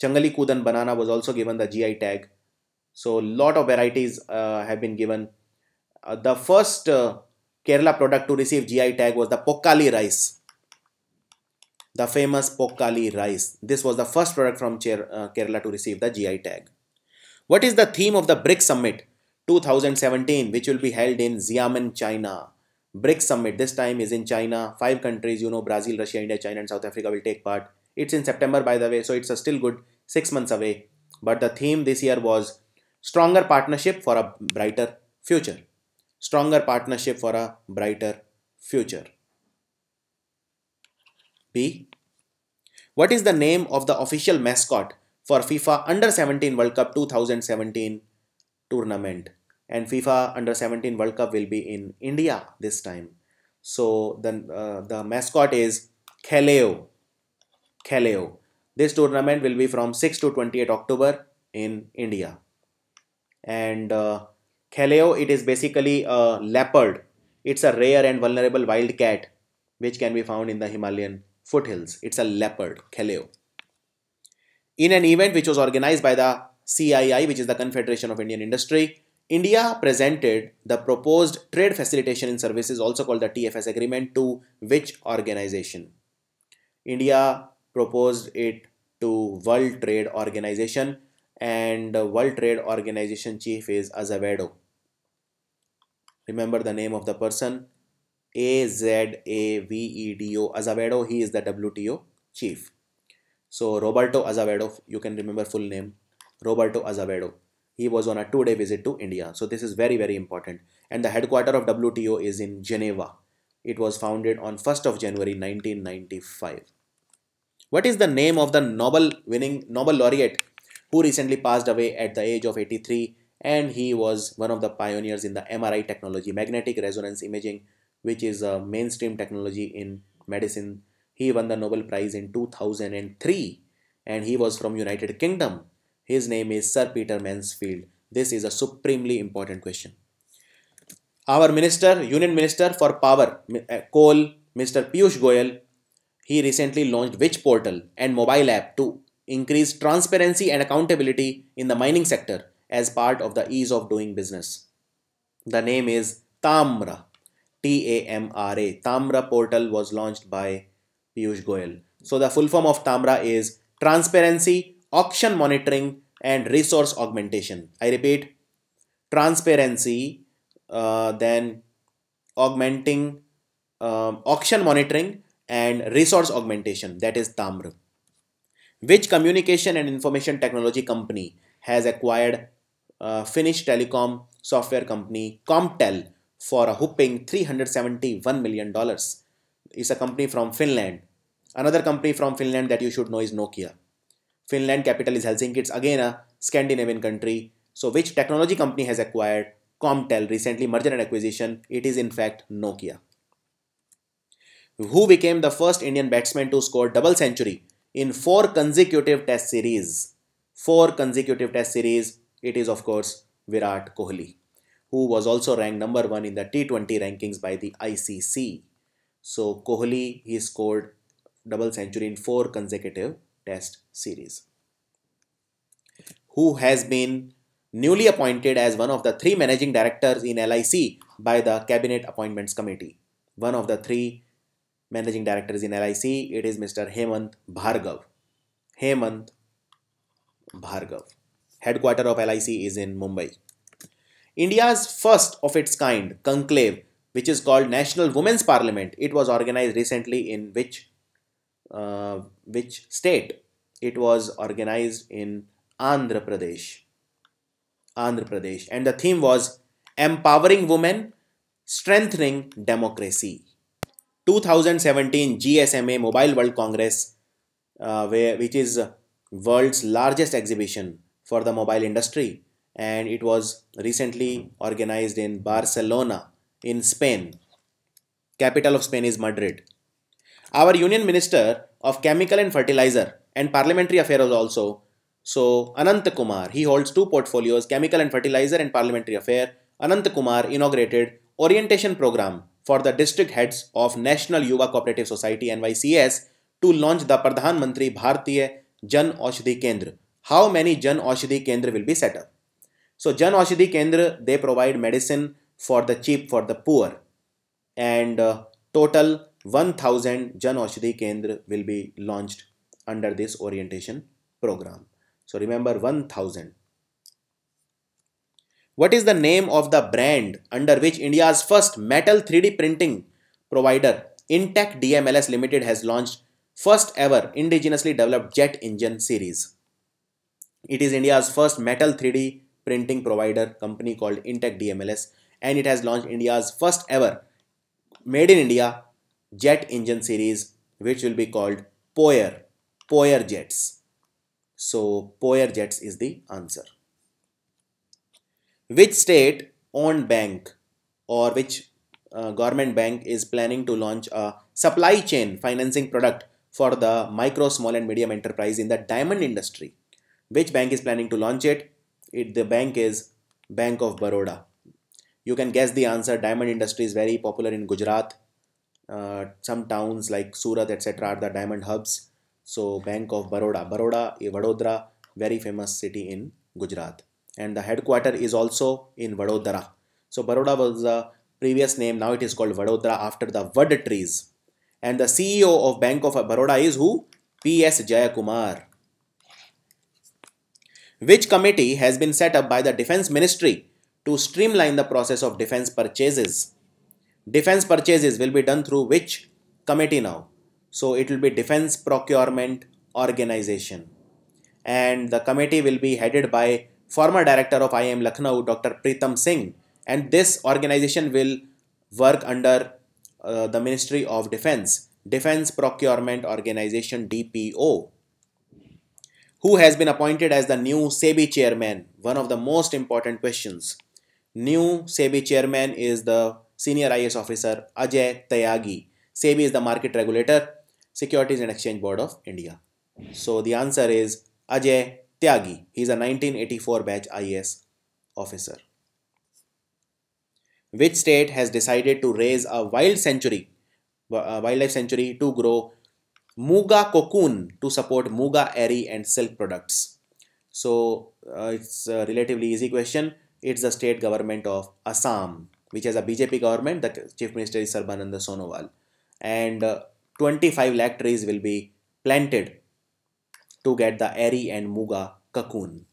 Speaker 1: Changali Kudan banana was also given the GI tag. So lot of varieties uh, have been given. Uh, the first uh, Kerala product to receive GI tag was the Pokkali rice. The famous Pokkali rice. This was the first product from uh, Kerala to receive the GI tag. What is the theme of the BRICS Summit 2017 which will be held in Xiamen, China? BRICS summit this time is in China. Five countries, you know, Brazil, Russia, India, China, and South Africa will take part. It's in September, by the way, so it's still good six months away. But the theme this year was stronger partnership for a brighter future. Stronger partnership for a brighter future. B. What is the name of the official mascot for FIFA Under 17 World Cup 2017 tournament? and FIFA Under 17 World Cup will be in India this time. So then uh, the mascot is Kaleo. Kaleo. This tournament will be from 6 to 28 October in India. And uh, Kaleo, it is basically a leopard. It's a rare and vulnerable wild cat which can be found in the Himalayan foothills. It's a leopard, Kaleo. In an event which was organized by the CII, which is the Confederation of Indian Industry, India presented the proposed Trade Facilitation in Services, also called the TFS agreement, to which organization? India proposed it to World Trade Organization and World Trade Organization chief is Azevedo. Remember the name of the person A Z A V E D O Azevedo, he is the WTO chief. So Roberto Azevedo, you can remember full name Roberto Azevedo he was on a two day visit to India. So this is very, very important. And the headquarter of WTO is in Geneva. It was founded on 1st of January 1995. What is the name of the Nobel winning Nobel laureate who recently passed away at the age of 83 and he was one of the pioneers in the MRI technology, magnetic resonance imaging, which is a mainstream technology in medicine. He won the Nobel Prize in 2003 and he was from United Kingdom his name is Sir Peter Mansfield. This is a supremely important question. Our minister, Union Minister for Power, uh, Coal, Mr. Piyush Goyal, he recently launched which portal and mobile app to increase transparency and accountability in the mining sector as part of the ease of doing business. The name is Tamra, T-A-M-R-A. Tamra portal was launched by Piyush Goyal. So the full form of Tamra is Transparency auction monitoring, and resource augmentation. I repeat, transparency, uh, then augmenting, um, auction monitoring, and resource augmentation, that is TAMR. Which communication and information technology company has acquired uh, Finnish telecom software company Comtel for a whopping $371 million? It's a company from Finland. Another company from Finland that you should know is Nokia. Finland capital is Helsinki. It's again a Scandinavian country. So which technology company has acquired Comtel recently merger and acquisition? It is in fact Nokia. Who became the first Indian batsman to score double century in four consecutive test series? Four consecutive test series. It is of course Virat Kohli, who was also ranked number one in the T20 rankings by the ICC. So Kohli, he scored double century in four consecutive Test Series, who has been newly appointed as one of the three managing directors in LIC by the Cabinet Appointments Committee. One of the three managing directors in LIC, it is Mr. Hemant Bhargav. Hemant Bhargav. Headquarter of LIC is in Mumbai. India's first of its kind conclave, which is called National Women's Parliament, it was organized recently in which uh, which state it was organized in Andhra Pradesh. Andhra Pradesh, and the theme was empowering women, strengthening democracy. 2017 GSMA Mobile World Congress, uh, where, which is world's largest exhibition for the mobile industry, and it was recently organized in Barcelona in Spain. Capital of Spain is Madrid. Our Union Minister of Chemical and Fertilizer and Parliamentary Affairs also. So Anant Kumar, he holds two portfolios, Chemical and Fertilizer and Parliamentary Affair. Anant Kumar inaugurated orientation program for the district heads of National Yuva Cooperative Society NYCS to launch the Pradhan Mantri Bharatiya Jan Oshadhi Kendra. How many Jan Oshadhi Kendra will be set up? So Jan Oshadhi Kendra, they provide medicine for the cheap for the poor and uh, total 1000 Jan Aushadhi Kendra will be launched under this orientation program. So remember 1000. What is the name of the brand under which India's first metal 3D printing provider Intech DMLS Limited has launched first ever indigenously developed jet engine series. It is India's first metal 3D printing provider company called Intech DMLS and it has launched India's first ever made in India jet engine series which will be called Poyer, Poyer jets. So Poyer jets is the answer. Which state owned bank or which uh, government bank is planning to launch a supply chain financing product for the micro, small and medium enterprise in the diamond industry? Which bank is planning to launch it? it the bank is Bank of Baroda. You can guess the answer. Diamond industry is very popular in Gujarat uh, some towns like Surat, etc., are the diamond hubs. So, Bank of Baroda, Baroda, Vadodara, very famous city in Gujarat, and the headquarter is also in Vadodara. So, Baroda was the previous name, now it is called Vadodara after the Vad trees. And the CEO of Bank of Baroda is who? P.S. Jayakumar. Which committee has been set up by the Defense Ministry to streamline the process of defense purchases? Defense purchases will be done through which committee now? So it will be Defense Procurement Organization. And the committee will be headed by former director of IIM Lucknow, Dr. Pritam Singh. And this organization will work under uh, the Ministry of Defense, Defense Procurement Organization DPO, who has been appointed as the new SEBI chairman. One of the most important questions. New SEBI chairman is the Senior IS Officer Ajay Tyagi. SEBI is the market regulator, Securities and Exchange Board of India. So the answer is Ajay Tyagi. He is a 1984 batch IS officer. Which state has decided to raise a wild century, uh, wildlife sanctuary to grow Muga cocoon to support Muga airy and silk products? So uh, it's a relatively easy question. It's the state government of Assam which has a BJP government. The chief minister is Sarbananda Sonowal, and uh, 25 lakh trees will be planted to get the Airy and Muga cocoon.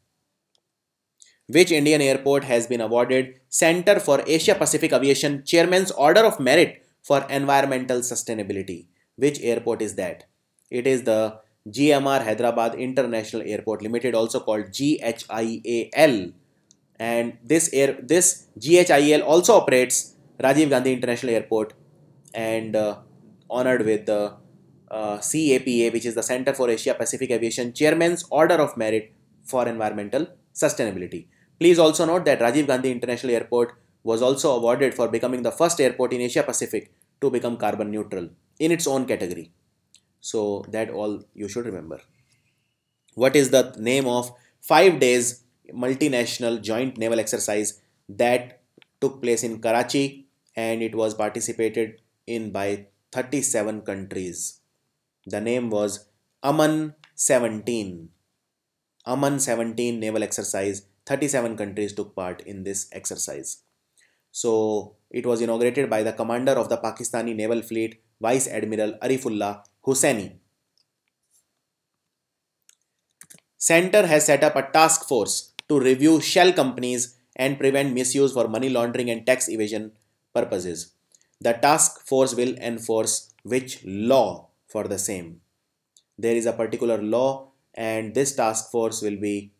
Speaker 1: Which Indian airport has been awarded Center for Asia Pacific Aviation Chairman's Order of Merit for Environmental Sustainability? Which airport is that? It is the GMR Hyderabad International Airport Limited, also called GHIAL and this air this GHIEL also operates Rajiv Gandhi International Airport and uh, honored with the uh, CAPA which is the Center for Asia Pacific Aviation Chairman's Order of Merit for Environmental Sustainability. Please also note that Rajiv Gandhi International Airport was also awarded for becoming the first airport in Asia Pacific to become carbon neutral in its own category. So that all you should remember. What is the name of 5 days multinational joint naval exercise that took place in Karachi and it was participated in by 37 countries. The name was Aman 17. Aman 17 naval exercise, 37 countries took part in this exercise. So it was inaugurated by the commander of the Pakistani naval fleet, Vice Admiral Arifullah Hussaini. Center has set up a task force to review shell companies and prevent misuse for money laundering and tax evasion purposes. The task force will enforce which law for the same. There is a particular law and this task force will be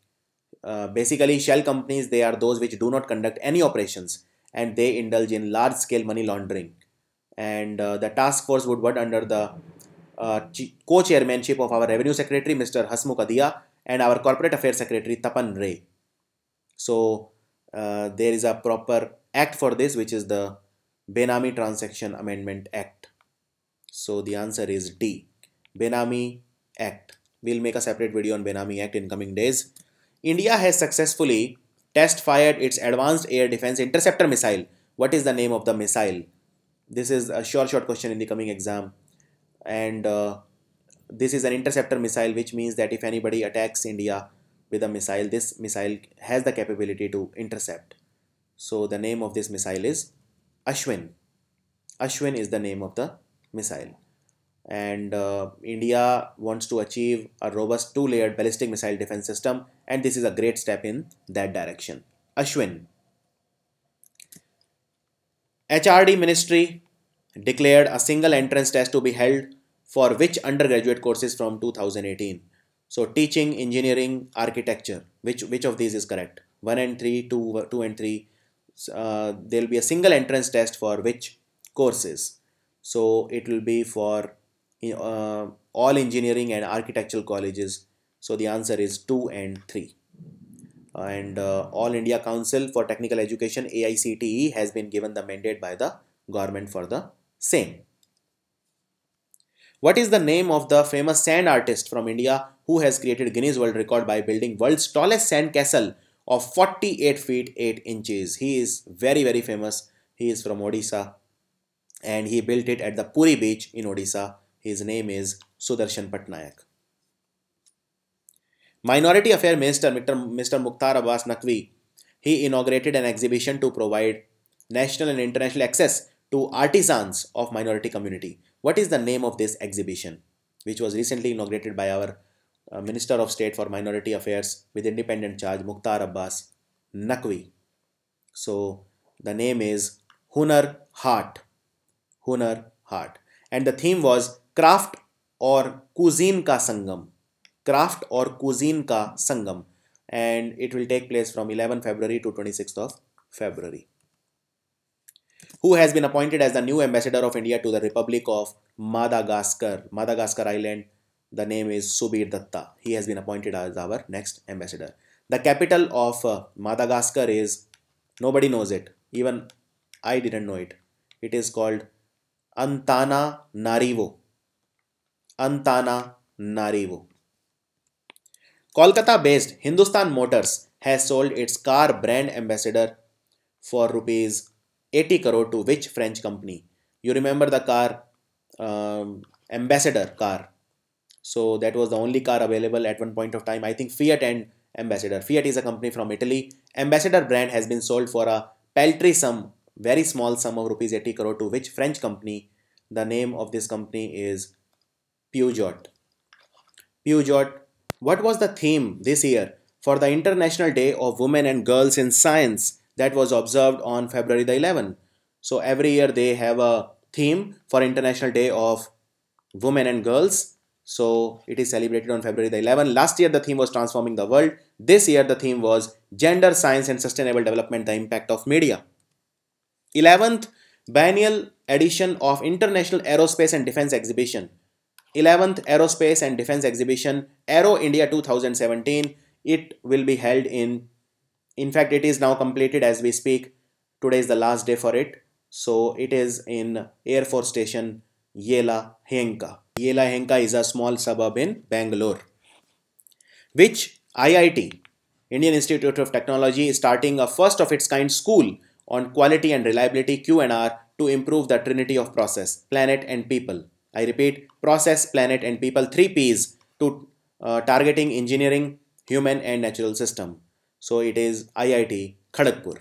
Speaker 1: uh, basically shell companies they are those which do not conduct any operations and they indulge in large scale money laundering and uh, the task force would work under the uh, co-chairmanship of our revenue secretary mr hasmukh adia and our corporate affairs secretary tapan ray so uh, there is a proper act for this which is the Benami Transaction Amendment Act. So the answer is D. Benami Act. We'll make a separate video on Benami Act in coming days. India has successfully test fired its advanced air defense interceptor missile. What is the name of the missile? This is a short-short question in the coming exam. And uh, this is an interceptor missile which means that if anybody attacks India, with a missile this missile has the capability to intercept so the name of this missile is Ashwin Ashwin is the name of the missile and uh, India wants to achieve a robust two-layered ballistic missile defense system and this is a great step in that direction Ashwin HRD ministry declared a single entrance test to be held for which undergraduate courses from 2018 so teaching, engineering, architecture, which which of these is correct? 1 and 3, 2, and 3. Uh, there will be a single entrance test for which courses. So it will be for uh, all engineering and architectural colleges. So the answer is 2 and 3. And uh, All India Council for Technical Education AICTE has been given the mandate by the government for the same. What is the name of the famous sand artist from India who has created Guinness World Record by building world's tallest sand castle of 48 feet 8 inches. He is very very famous. He is from Odisha and he built it at the Puri beach in Odisha. His name is Sudarshan Patnaik. Minority Affairs Minister Mr. Mr. Mukhtar Abbas Naqvi, he inaugurated an exhibition to provide national and international access to artisans of minority community. What is the name of this exhibition which was recently inaugurated by our uh, Minister of State for Minority Affairs with independent charge, Mukhtar Abbas Naqvi. So the name is Hunar Hart. Hunar Hart. And the theme was Craft or Cuisine Ka Sangam. Craft or Cuisine Ka Sangam. And it will take place from 11 February to 26th of February. Who has been appointed as the new ambassador of India to the Republic of Madagascar, Madagascar Island, the name is Subir Datta. He has been appointed as our next ambassador. The capital of uh, Madagascar is, nobody knows it. Even I didn't know it. It is called Antana Narivo. Antana Narivo. Kolkata based Hindustan Motors has sold its car brand ambassador for rupees 80 crore to which French company? You remember the car um, ambassador car so that was the only car available at one point of time. I think Fiat and Ambassador. Fiat is a company from Italy. Ambassador brand has been sold for a paltry sum, very small sum of rupees 80 crore to which French company. The name of this company is Peugeot. Peugeot. What was the theme this year for the International Day of Women and Girls in Science that was observed on February the 11th? So every year they have a theme for International Day of Women and Girls so it is celebrated on February the 11th. Last year the theme was transforming the world. This year the theme was gender, science and sustainable development, the impact of media. 11th biennial edition of International Aerospace and Defense Exhibition. 11th Aerospace and Defense Exhibition Aero India 2017. It will be held in, in fact it is now completed as we speak. Today is the last day for it. So it is in Air Force Station Yela Henka. Yelahanka is a small suburb in Bangalore, which IIT, Indian Institute of Technology, is starting a first of its kind school on quality and reliability (QNR) to improve the trinity of process, planet and people. I repeat, process, planet and people, three P's to uh, targeting engineering, human and natural system. So it is IIT Khadakpur.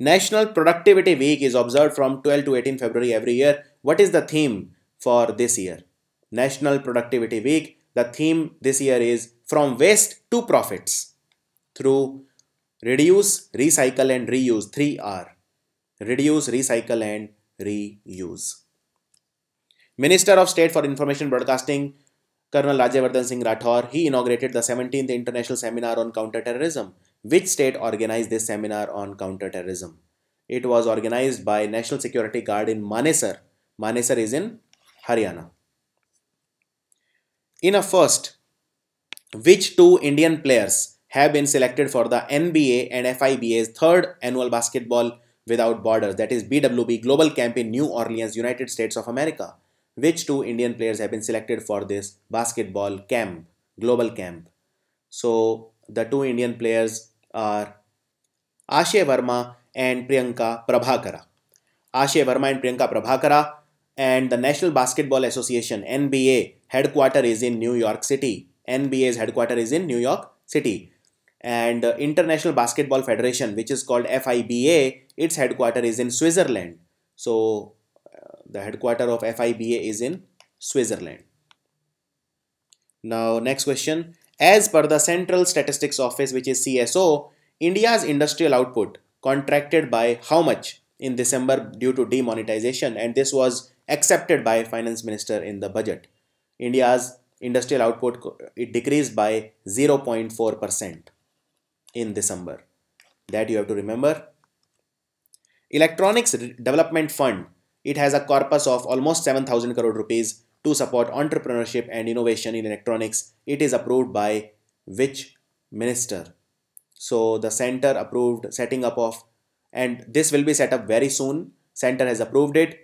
Speaker 1: National Productivity Week is observed from 12 to 18 February every year. What is the theme? for this year. National Productivity Week, the theme this year is From Waste to Profits through Reduce, Recycle and Reuse 3R. Reduce, Recycle and Reuse. Minister of State for Information Broadcasting Colonel Rajavardhan Singh Rathore, he inaugurated the 17th International Seminar on Counterterrorism. Which state organized this seminar on counterterrorism? It was organized by National Security Guard in Manesar. Manesar is in Haryana. In a first, which two Indian players have been selected for the NBA and FIBA's third annual basketball without borders, that is BWB Global Camp in New Orleans, United States of America? Which two Indian players have been selected for this basketball camp, global camp? So the two Indian players are Ashay Verma and Priyanka Prabhakara. Ashay Verma and Priyanka Prabhakara and the National Basketball Association NBA headquarters is in New York City. NBA's headquarters is in New York City. And uh, International Basketball Federation, which is called FIBA, its headquarters is in Switzerland. So uh, the headquarters of FIBA is in Switzerland. Now next question. As per the Central Statistics Office, which is CSO, India's industrial output contracted by how much in December due to demonetization and this was accepted by finance minister in the budget. India's industrial output it decreased by 0.4% in December. That you have to remember. Electronics Development Fund it has a corpus of almost 7000 crore rupees to support entrepreneurship and innovation in electronics. It is approved by which minister? So the center approved setting up of and this will be set up very soon. Center has approved it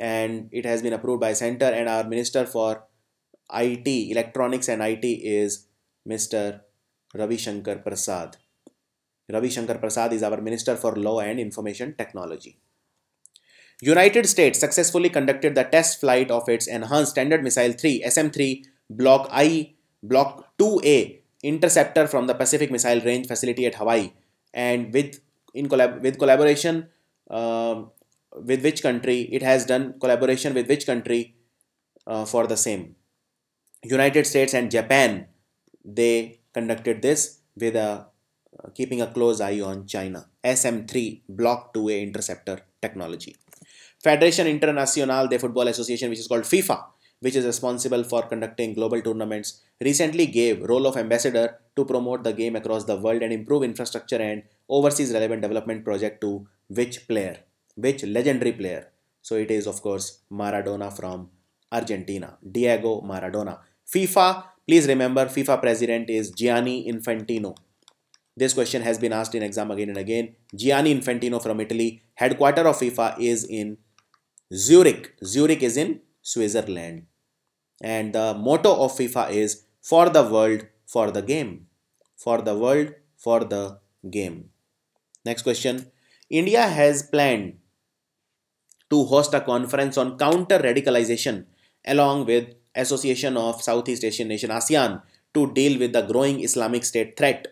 Speaker 1: and it has been approved by center and our minister for IT electronics and IT is Mr. Ravi Shankar Prasad. Ravi Shankar Prasad is our minister for law and information technology. United States successfully conducted the test flight of its enhanced standard missile 3 SM3 block I block 2A interceptor from the Pacific Missile Range facility at Hawaii and with in collab with collaboration um, with which country it has done collaboration with which country uh, for the same united states and japan they conducted this with a uh, keeping a close eye on china sm3 block 2a interceptor technology federation internationale de football association which is called fifa which is responsible for conducting global tournaments recently gave role of ambassador to promote the game across the world and improve infrastructure and overseas relevant development project to which player which legendary player? So it is of course Maradona from Argentina, Diego Maradona. FIFA, please remember FIFA president is Gianni Infantino. This question has been asked in exam again and again. Gianni Infantino from Italy, headquarter of FIFA is in Zurich. Zurich is in Switzerland. And the motto of FIFA is for the world, for the game. For the world, for the game. Next question. India has planned to host a conference on counter radicalization along with Association of Southeast Asian Nation ASEAN to deal with the growing Islamic State threat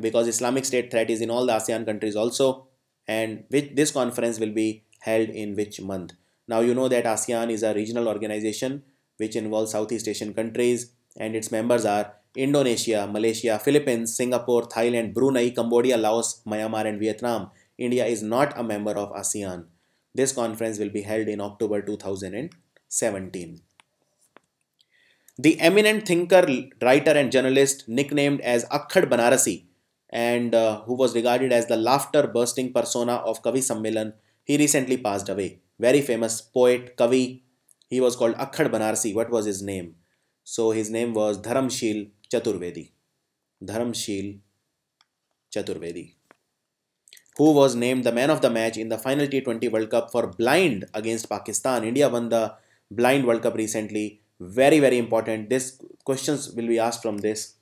Speaker 1: because Islamic State threat is in all the ASEAN countries also and which this conference will be held in which month. Now you know that ASEAN is a regional organization which involves Southeast Asian countries and its members are Indonesia, Malaysia, Philippines, Singapore, Thailand, Brunei, Cambodia, Laos, Myanmar and Vietnam. India is not a member of ASEAN. This conference will be held in October 2017. The eminent thinker, writer and journalist nicknamed as Akhad Banarasi and uh, who was regarded as the laughter bursting persona of Kavi Sammelan, he recently passed away. Very famous poet, Kavi. He was called Akhad Banarasi. What was his name? So his name was Dharamshil Chaturvedi. Dharamshil Chaturvedi who was named the man of the match in the final T20 World Cup for blind against Pakistan. India won the blind World Cup recently. Very, very important. This questions will be asked from this.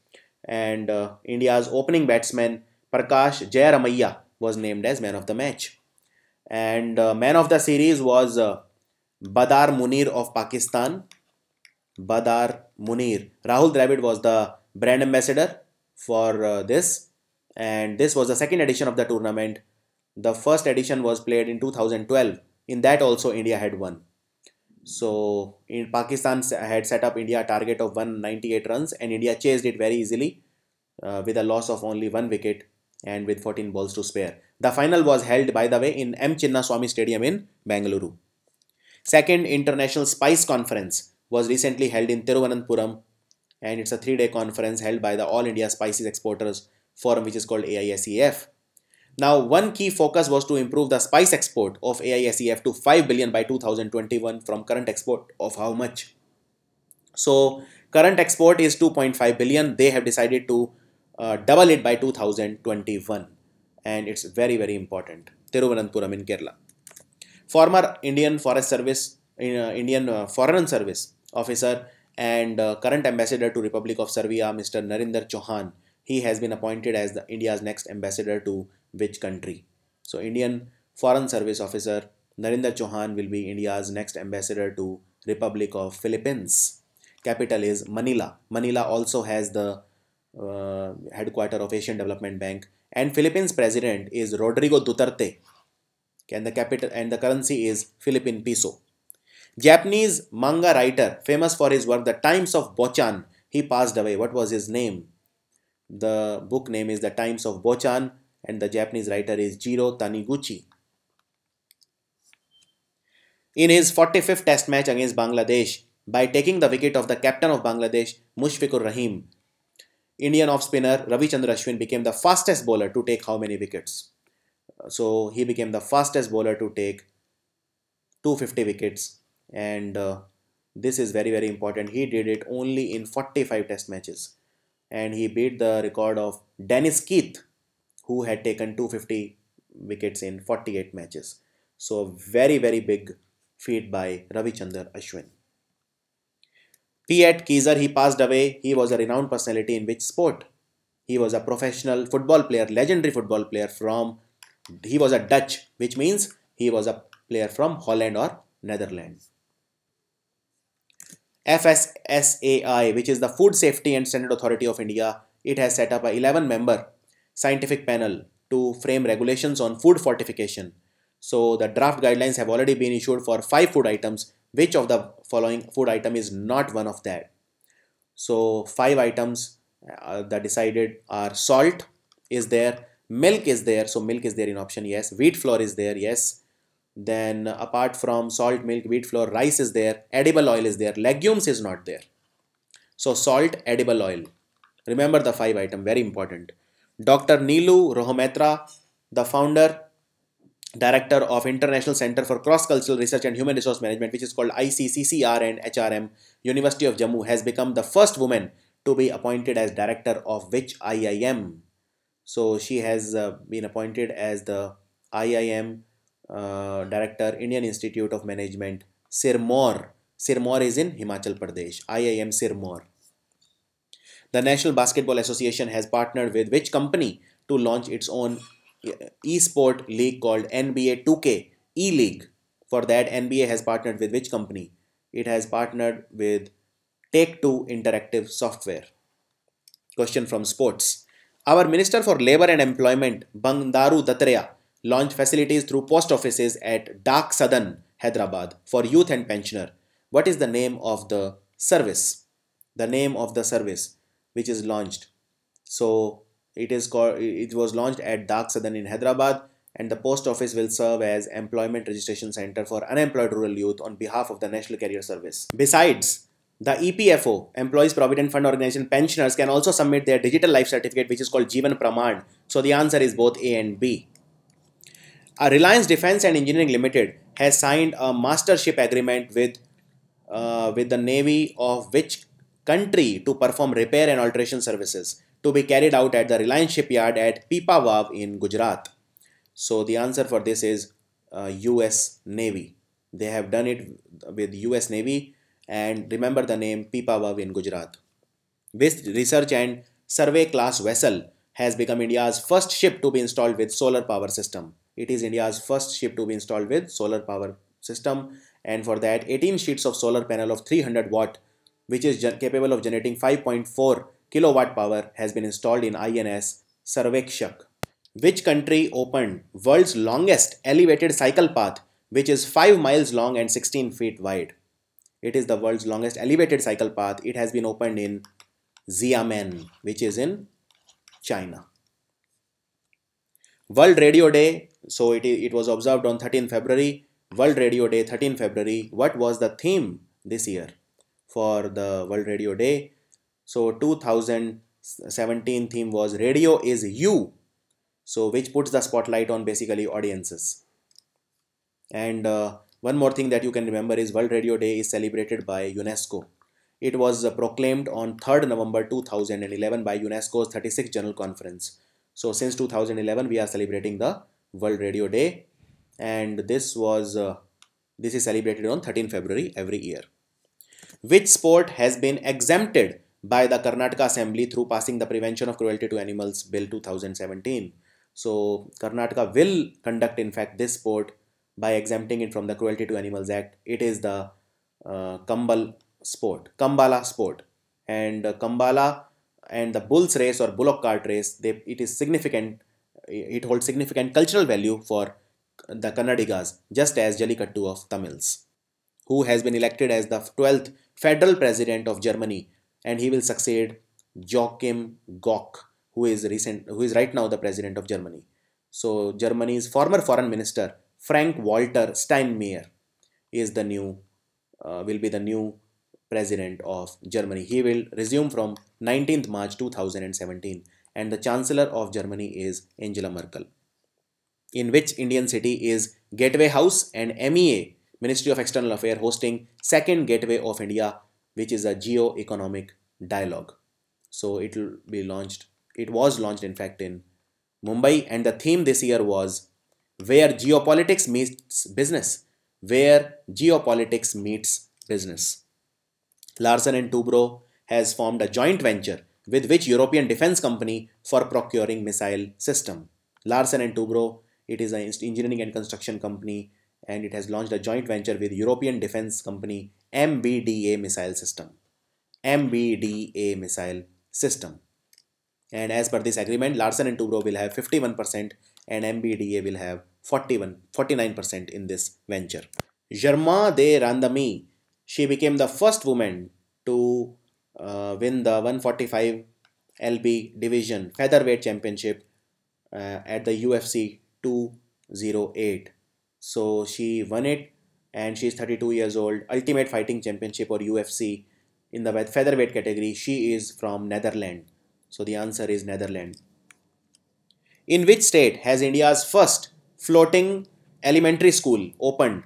Speaker 1: And uh, India's opening batsman Prakash Jayaramaya was named as man of the match. And uh, man of the series was uh, Badar Munir of Pakistan. Badar Munir. Rahul Dravid was the brand ambassador for uh, this and this was the second edition of the tournament. The first edition was played in 2012. In that also India had won. So in Pakistan had set up India a target of 198 runs and India chased it very easily uh, with a loss of only one wicket and with 14 balls to spare. The final was held by the way in M Chinnaswamy Stadium in Bangalore. Second International Spice Conference was recently held in Tiruvananthapuram and it's a three-day conference held by the All India Spices Exporters forum which is called AISEF. Now, one key focus was to improve the spice export of AISEF to 5 billion by 2021 from current export of how much? So, current export is 2.5 billion. They have decided to uh, double it by 2021 and it's very, very important. Thiruvananthapuram in Kerala. Former Indian Forest Service, uh, Indian uh, Foreign Service officer and uh, current ambassador to Republic of Serbia, Mr. Narinder Chauhan he has been appointed as the India's next ambassador to which country? So Indian Foreign Service Officer Narinder Chauhan will be India's next ambassador to Republic of Philippines. Capital is Manila. Manila also has the uh, headquarter of Asian Development Bank and Philippines president is Rodrigo Duterte. And the capital and the currency is Philippine peso. Japanese manga writer famous for his work The Times of Bochan. He passed away. What was his name? The book name is The Times of Bochan and the Japanese writer is Jiro Taniguchi. In his 45th test match against Bangladesh, by taking the wicket of the captain of Bangladesh, Mushfiqur Rahim, Indian off spinner Ravichandra Ashwin became the fastest bowler to take how many wickets? So he became the fastest bowler to take 250 wickets and uh, this is very very important. He did it only in 45 test matches and he beat the record of Dennis Keith, who had taken 250 wickets in 48 matches. So, very, very big feat by Ravichandra Ashwin. Piet Keizer, he passed away. He was a renowned personality in which sport? He was a professional football player, legendary football player from, he was a Dutch, which means he was a player from Holland or Netherlands. FSSAI, which is the Food Safety and Standard Authority of India, it has set up a 11 member scientific panel to frame regulations on food fortification. So the draft guidelines have already been issued for five food items. Which of the following food item is not one of that? So five items uh, that decided are salt is there, milk is there. So milk is there in option yes. Wheat flour is there yes. Then apart from salt, milk, wheat flour, rice is there, edible oil is there, legumes is not there. So salt, edible oil. Remember the five item, very important. Dr. Nilu Rohmetra, the founder, director of International Center for Cross-Cultural Research and Human Resource Management, which is called ICCCR and HRM, University of Jammu, has become the first woman to be appointed as director of which IIM. So she has uh, been appointed as the IIM uh, director, Indian Institute of Management, Sirmaur. Sirmaur is in Himachal Pradesh. IIM Sirmaur. The National Basketball Association has partnered with which company to launch its own uh, e-sport league called NBA 2K E-League. For that, NBA has partnered with which company? It has partnered with Take-Two Interactive Software. Question from sports. Our Minister for Labour and Employment, Bangdaru Datreya, launched facilities through post offices at Dark Southern, Hyderabad for youth and pensioner. What is the name of the service? The name of the service which is launched. So it is called it was launched at Dark Southern in Hyderabad and the post office will serve as employment registration center for unemployed rural youth on behalf of the National Career Service. Besides, the EPFO, Employees Provident Fund Organization pensioners can also submit their digital life certificate which is called Jeevan Praman. So the answer is both A and B. Uh, Reliance Defense and Engineering Limited has signed a mastership agreement with uh, with the Navy of which country to perform repair and alteration services to be carried out at the Reliance shipyard at Pipavav in Gujarat. So the answer for this is uh, US Navy. They have done it with US Navy and remember the name Pipavav in Gujarat. This research and survey class vessel has become India's first ship to be installed with solar power system. It is India's first ship to be installed with solar power system and for that 18 sheets of solar panel of 300 watt which is capable of generating 5.4 kilowatt power has been installed in INS Sarvekshak. Which country opened world's longest elevated cycle path which is 5 miles long and 16 feet wide? It is the world's longest elevated cycle path. It has been opened in Xiamen which is in China. World Radio Day, so it, it was observed on 13 February, World Radio Day 13 February. What was the theme this year for the World Radio Day? So 2017 theme was Radio is You, so which puts the spotlight on basically audiences. And uh, one more thing that you can remember is World Radio Day is celebrated by UNESCO. It was uh, proclaimed on 3rd November 2011 by UNESCO's 36th General Conference. So since 2011 we are celebrating the World Radio Day and this was uh, this is celebrated on 13 February every year. Which sport has been exempted by the Karnataka Assembly through passing the Prevention of Cruelty to Animals Bill 2017? So Karnataka will conduct in fact this sport by exempting it from the Cruelty to Animals Act. It is the uh, Kambal sport, Kambala sport and uh, Kambala and the bull's race or bullock cart race, they, it is significant, it holds significant cultural value for the Kannadigas, just as Jallikattu of Tamils, who has been elected as the 12th federal president of Germany, and he will succeed Joachim Gauck, who is recent, who is right now the president of Germany. So Germany's former foreign minister Frank Walter Steinmeier is the new, uh, will be the new President of Germany. He will resume from 19th March 2017 and the Chancellor of Germany is Angela Merkel. In which Indian city is Gateway House and MEA, Ministry of External Affairs hosting second Gateway of India which is a geo-economic dialogue. So it will be launched, it was launched in fact in Mumbai and the theme this year was where geopolitics meets business, where geopolitics meets business. Larsen and Toubro has formed a joint venture with which European defense company for procuring missile system. Larsen and Toubro, it is an engineering and construction company and it has launched a joint venture with European defense company MBDA missile system. MBDA missile system. And as per this agreement, Larsen and Toubro will have 51% and MBDA will have 41, 49% in this venture. Germain de Randami she became the first woman to uh, win the 145 LB division featherweight championship uh, at the UFC 208. So she won it and she's 32 years old. Ultimate Fighting Championship or UFC in the featherweight category. She is from Netherlands. So the answer is Netherlands. In which state has India's first floating elementary school opened?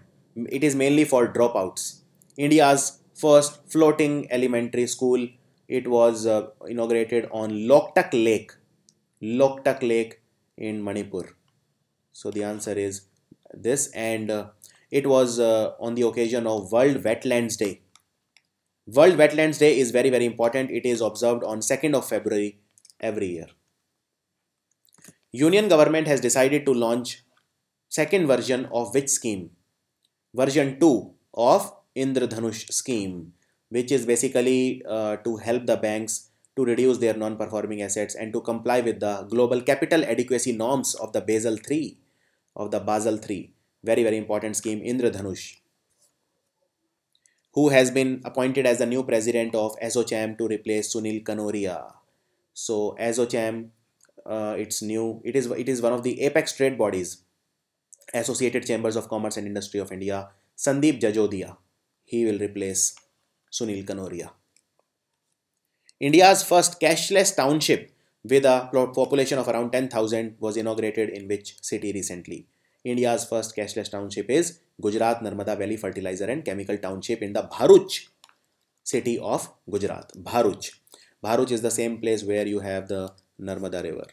Speaker 1: It is mainly for dropouts. India's first floating elementary school. It was uh, inaugurated on Loktak Lake, Loktak Lake in Manipur. So the answer is this, and uh, it was uh, on the occasion of World Wetlands Day. World Wetlands Day is very very important. It is observed on 2nd of February every year. Union government has decided to launch second version of which scheme? Version 2 of Indradhanush scheme, which is basically uh, to help the banks to reduce their non-performing assets and to comply with the global capital adequacy norms of the Basel III, of the Basel III. Very, very important scheme, Indradhanush who has been appointed as the new president of ASOCHAM to replace Sunil Kanoria. So ASOCHAM, uh, it's new. It is it is one of the apex trade bodies, Associated Chambers of Commerce and Industry of India. Sandeep Jajodia he will replace Sunil Kanoria. India's first cashless township with a population of around 10,000 was inaugurated in which city recently? India's first cashless township is Gujarat Narmada Valley Fertilizer and Chemical Township in the Bharuch city of Gujarat. Bharuch. Bharuch is the same place where you have the Narmada River.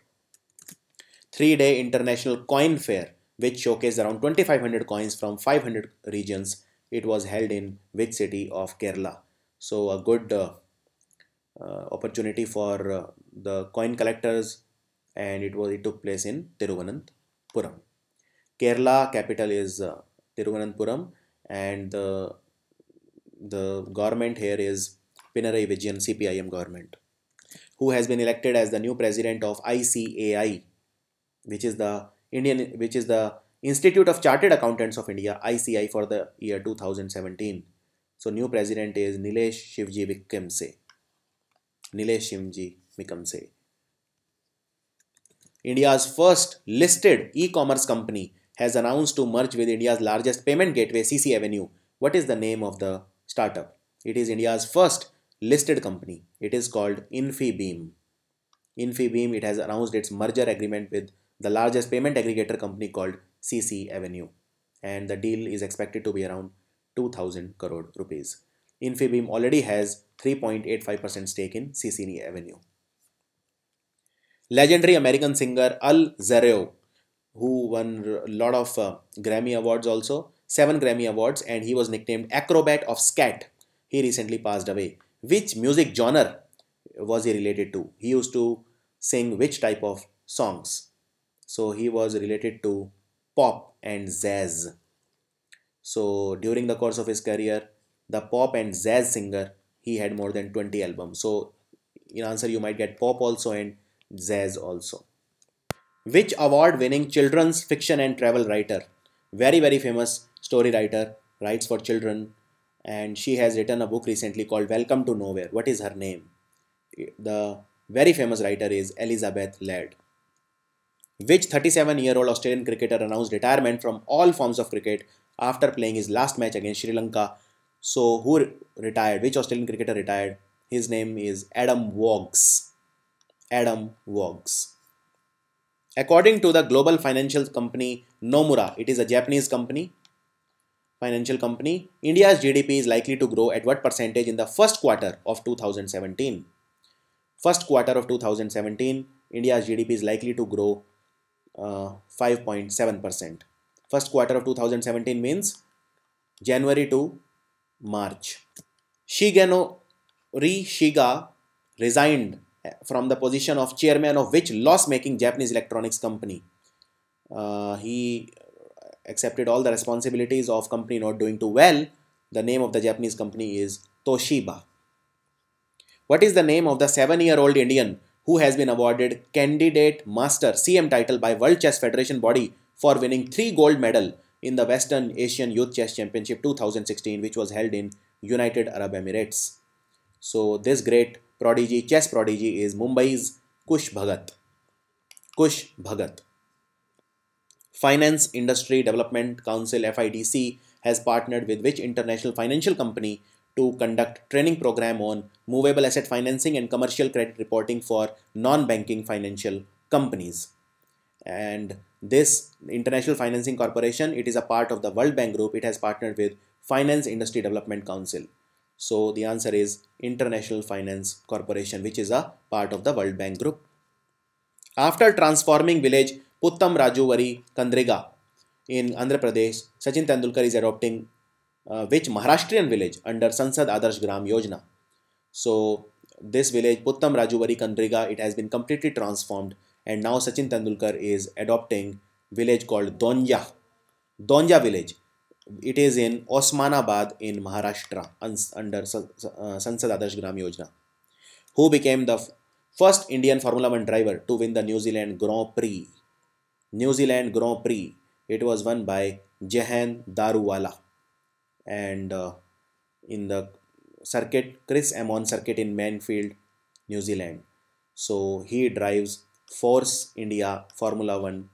Speaker 1: Three day international coin fair, which showcased around 2500 coins from 500 regions it was held in which city of Kerala. So a good uh, uh, opportunity for uh, the coin collectors and it was it took place in Tiruvananthapuram. Kerala capital is uh, Tiruvananthapuram and the the government here is Pinarayi Vijayan CPIM government who has been elected as the new president of ICAI which is the Indian which is the Institute of Chartered Accountants of India, ICI, for the year 2017. So new president is Nilesh Shivji Vikimse. Nilesh Shivji Vikimse. India's first listed e-commerce company has announced to merge with India's largest payment gateway, CC Avenue. What is the name of the startup? It is India's first listed company. It is called Infibeam. Infibeam, it has announced its merger agreement with the largest payment aggregator company called CC Avenue and the deal is expected to be around 2000 crore rupees. Infibeam already has 3.85% stake in CC Avenue. Legendary American singer Al Zareo, who won a lot of uh, Grammy Awards also, 7 Grammy Awards, and he was nicknamed Acrobat of Scat. He recently passed away. Which music genre was he related to? He used to sing which type of songs? So he was related to pop and jazz. So during the course of his career, the pop and jazz singer, he had more than 20 albums. So in answer, you might get pop also and jazz also. Which award winning children's fiction and travel writer? Very, very famous story writer, writes for children, and she has written a book recently called Welcome to Nowhere. What is her name? The very famous writer is Elizabeth Laird which 37 year old Australian cricketer announced retirement from all forms of cricket after playing his last match against Sri Lanka. So, who re retired? Which Australian cricketer retired? His name is Adam Woggs. Adam Woggs. According to the global financial company Nomura, it is a Japanese company, financial company, India's GDP is likely to grow at what percentage in the first quarter of 2017? First quarter of 2017, India's GDP is likely to grow 5.7%. Uh, First quarter of 2017 means January to March. Shigenori Shiga resigned from the position of chairman of which loss-making Japanese electronics company. Uh, he accepted all the responsibilities of company not doing too well. The name of the Japanese company is Toshiba. What is the name of the seven-year-old Indian who has been awarded Candidate Master CM title by World Chess Federation body for winning three gold medal in the Western Asian Youth Chess Championship 2016 which was held in United Arab Emirates. So this great prodigy, chess prodigy is Mumbai's Kush Bhagat. Kush Bhagat. Finance Industry Development Council FIDC has partnered with which international financial company to conduct training program on movable asset financing and commercial credit reporting for non-banking financial companies. And this International Financing Corporation, it is a part of the World Bank Group. It has partnered with Finance Industry Development Council. So the answer is International Finance Corporation, which is a part of the World Bank Group. After transforming village Puttam Rajuvari Kandrega in Andhra Pradesh, Sachin Tendulkar is adopting uh, which Maharashtrian village under Sansad Adarsh Gram Yojana. So this village Puttam Rajuvari Kandriga it has been completely transformed and now Sachin Tendulkar is adopting village called Donja. Donja village. It is in Osmanabad in Maharashtra under uh, Sansad Adarsh Gram Yojana. Who became the first Indian Formula 1 driver to win the New Zealand Grand Prix? New Zealand Grand Prix. It was won by Jehan Daruwala and uh, in the circuit Chris Amon circuit in Manfield, New Zealand. So he drives Force India Formula 1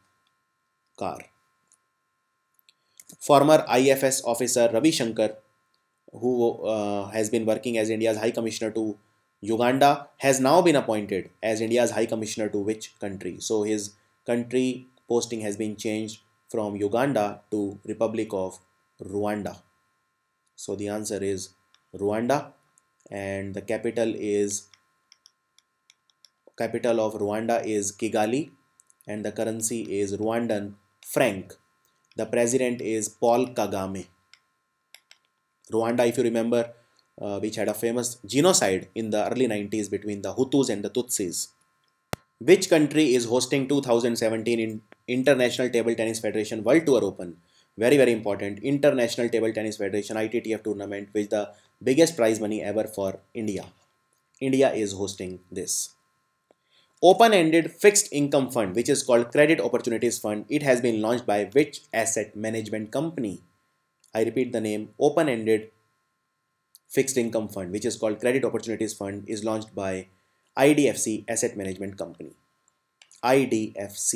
Speaker 1: car. Former IFS officer Ravi Shankar, who uh, has been working as India's High Commissioner to Uganda, has now been appointed as India's High Commissioner to which country? So his country posting has been changed from Uganda to Republic of Rwanda. So the answer is Rwanda and the capital is capital of Rwanda is Kigali and the currency is Rwandan franc. The president is Paul Kagame. Rwanda, if you remember, uh, which had a famous genocide in the early 90s between the Hutus and the Tutsis. Which country is hosting 2017 in International Table Tennis Federation World Tour Open? very very important international table tennis federation ittf tournament which the biggest prize money ever for india india is hosting this open ended fixed income fund which is called credit opportunities fund it has been launched by which asset management company i repeat the name open ended fixed income fund which is called credit opportunities fund is launched by idfc asset management company idfc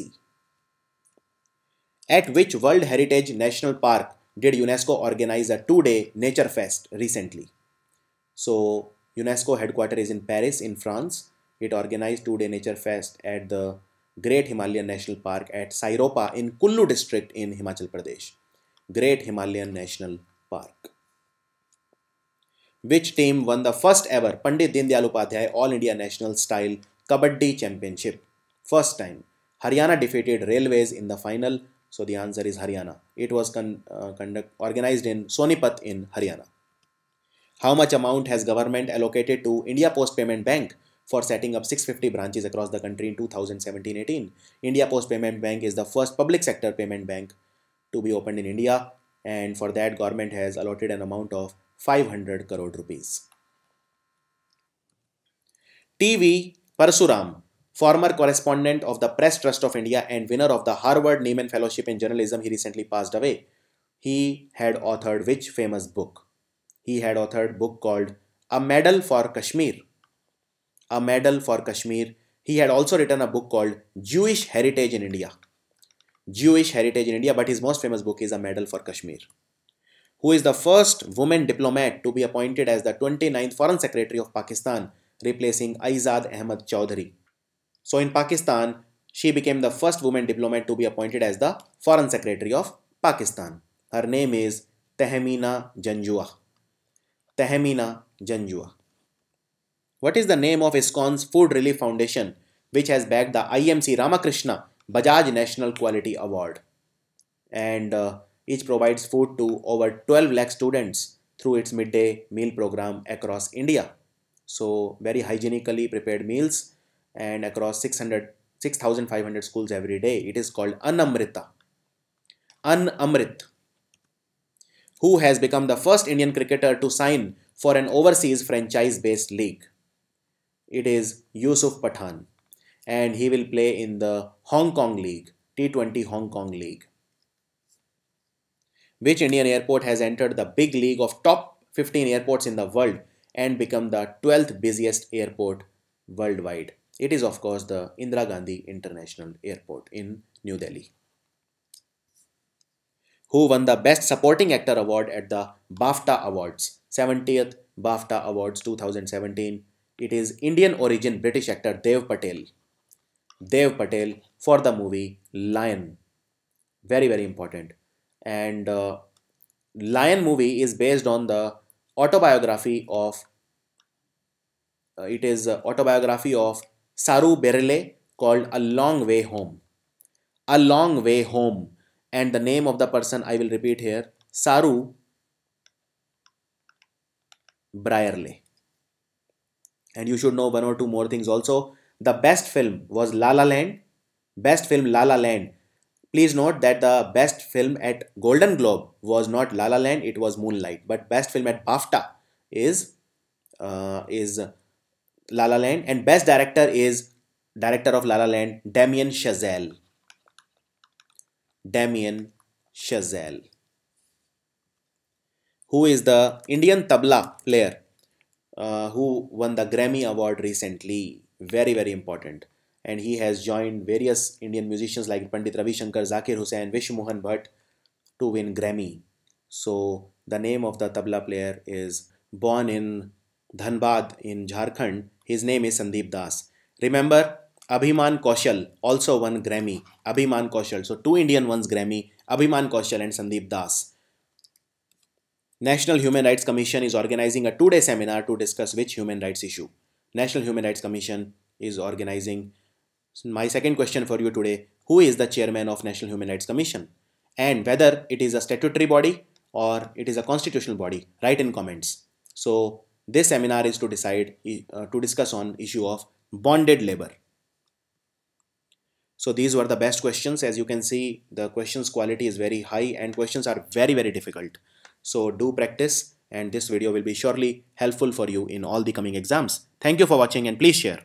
Speaker 1: at which World Heritage National Park did UNESCO organize a two day nature fest recently? So, UNESCO headquarters is in Paris, in France. It organized two day nature fest at the Great Himalayan National Park at Sairopa in Kullu district in Himachal Pradesh. Great Himalayan National Park. Which team won the first ever Pandit Dindayal Upadhyay All India National Style Kabaddi Championship? First time. Haryana defeated Railways in the final so the answer is Haryana. It was con uh, conduct organized in Sonipat in Haryana. How much amount has government allocated to India Post Payment Bank for setting up 650 branches across the country in 2017-18? India Post Payment Bank is the first public sector payment bank to be opened in India and for that government has allotted an amount of 500 crore rupees. TV Parasuram Former correspondent of the Press Trust of India and winner of the Harvard Neiman Fellowship in Journalism, he recently passed away. He had authored which famous book? He had authored book called A Medal for Kashmir. A Medal for Kashmir. He had also written a book called Jewish Heritage in India. Jewish Heritage in India, but his most famous book is A Medal for Kashmir. Who is the first woman diplomat to be appointed as the 29th Foreign Secretary of Pakistan, replacing Aizad Ahmad Chaudhary? So in Pakistan, she became the first woman diplomat to be appointed as the Foreign Secretary of Pakistan. Her name is Tehmina Janjua. Tehmina Janjua. What is the name of ISKCON's Food Relief Foundation, which has bagged the IMC Ramakrishna Bajaj National Quality Award? And uh, provides food to over 12 lakh students through its midday meal program across India. So, very hygienically prepared meals and across 600 6500 schools every day it is called anamrita anamrit who has become the first indian cricketer to sign for an overseas franchise based league it is yusuf pathan and he will play in the hong kong league t20 hong kong league which indian airport has entered the big league of top 15 airports in the world and become the 12th busiest airport worldwide it is of course the Indira Gandhi International Airport in New Delhi. Who won the Best Supporting Actor award at the BAFTA Awards, 70th BAFTA Awards 2017. It is Indian origin British actor Dev Patel. Dev Patel for the movie Lion. Very, very important. And uh, Lion movie is based on the autobiography of, uh, it is uh, autobiography of Saru Berele called A Long Way Home. A Long Way Home. And the name of the person I will repeat here Saru Brierle. And you should know one or two more things also. The best film was La La Land. Best film La La Land. Please note that the best film at Golden Globe was not La La Land, it was Moonlight. But best film at BAFTA is uh, is La La Land and best director is director of La La Land Damien Chazelle. Damien Chazelle who is the Indian tabla player uh, who won the Grammy Award recently. Very, very important. And he has joined various Indian musicians like Pandit Ravi Shankar, Zakir Hussain, Vishnu Mohan Bhatt to win Grammy. So the name of the tabla player is born in Dhanbad in Jharkhand his name is Sandeep Das. Remember, Abhiman Kaushal also won Grammy. Abhiman Kaushal. So two Indian ones Grammy. Abhiman Kaushal and Sandeep Das. National Human Rights Commission is organizing a two-day seminar to discuss which human rights issue. National Human Rights Commission is organizing. So my second question for you today, who is the chairman of National Human Rights Commission? And whether it is a statutory body or it is a constitutional body, write in comments. So this seminar is to decide uh, to discuss on issue of bonded labor. So these were the best questions. As you can see, the questions quality is very high and questions are very, very difficult. So do practice and this video will be surely helpful for you in all the coming exams. Thank you for watching and please share.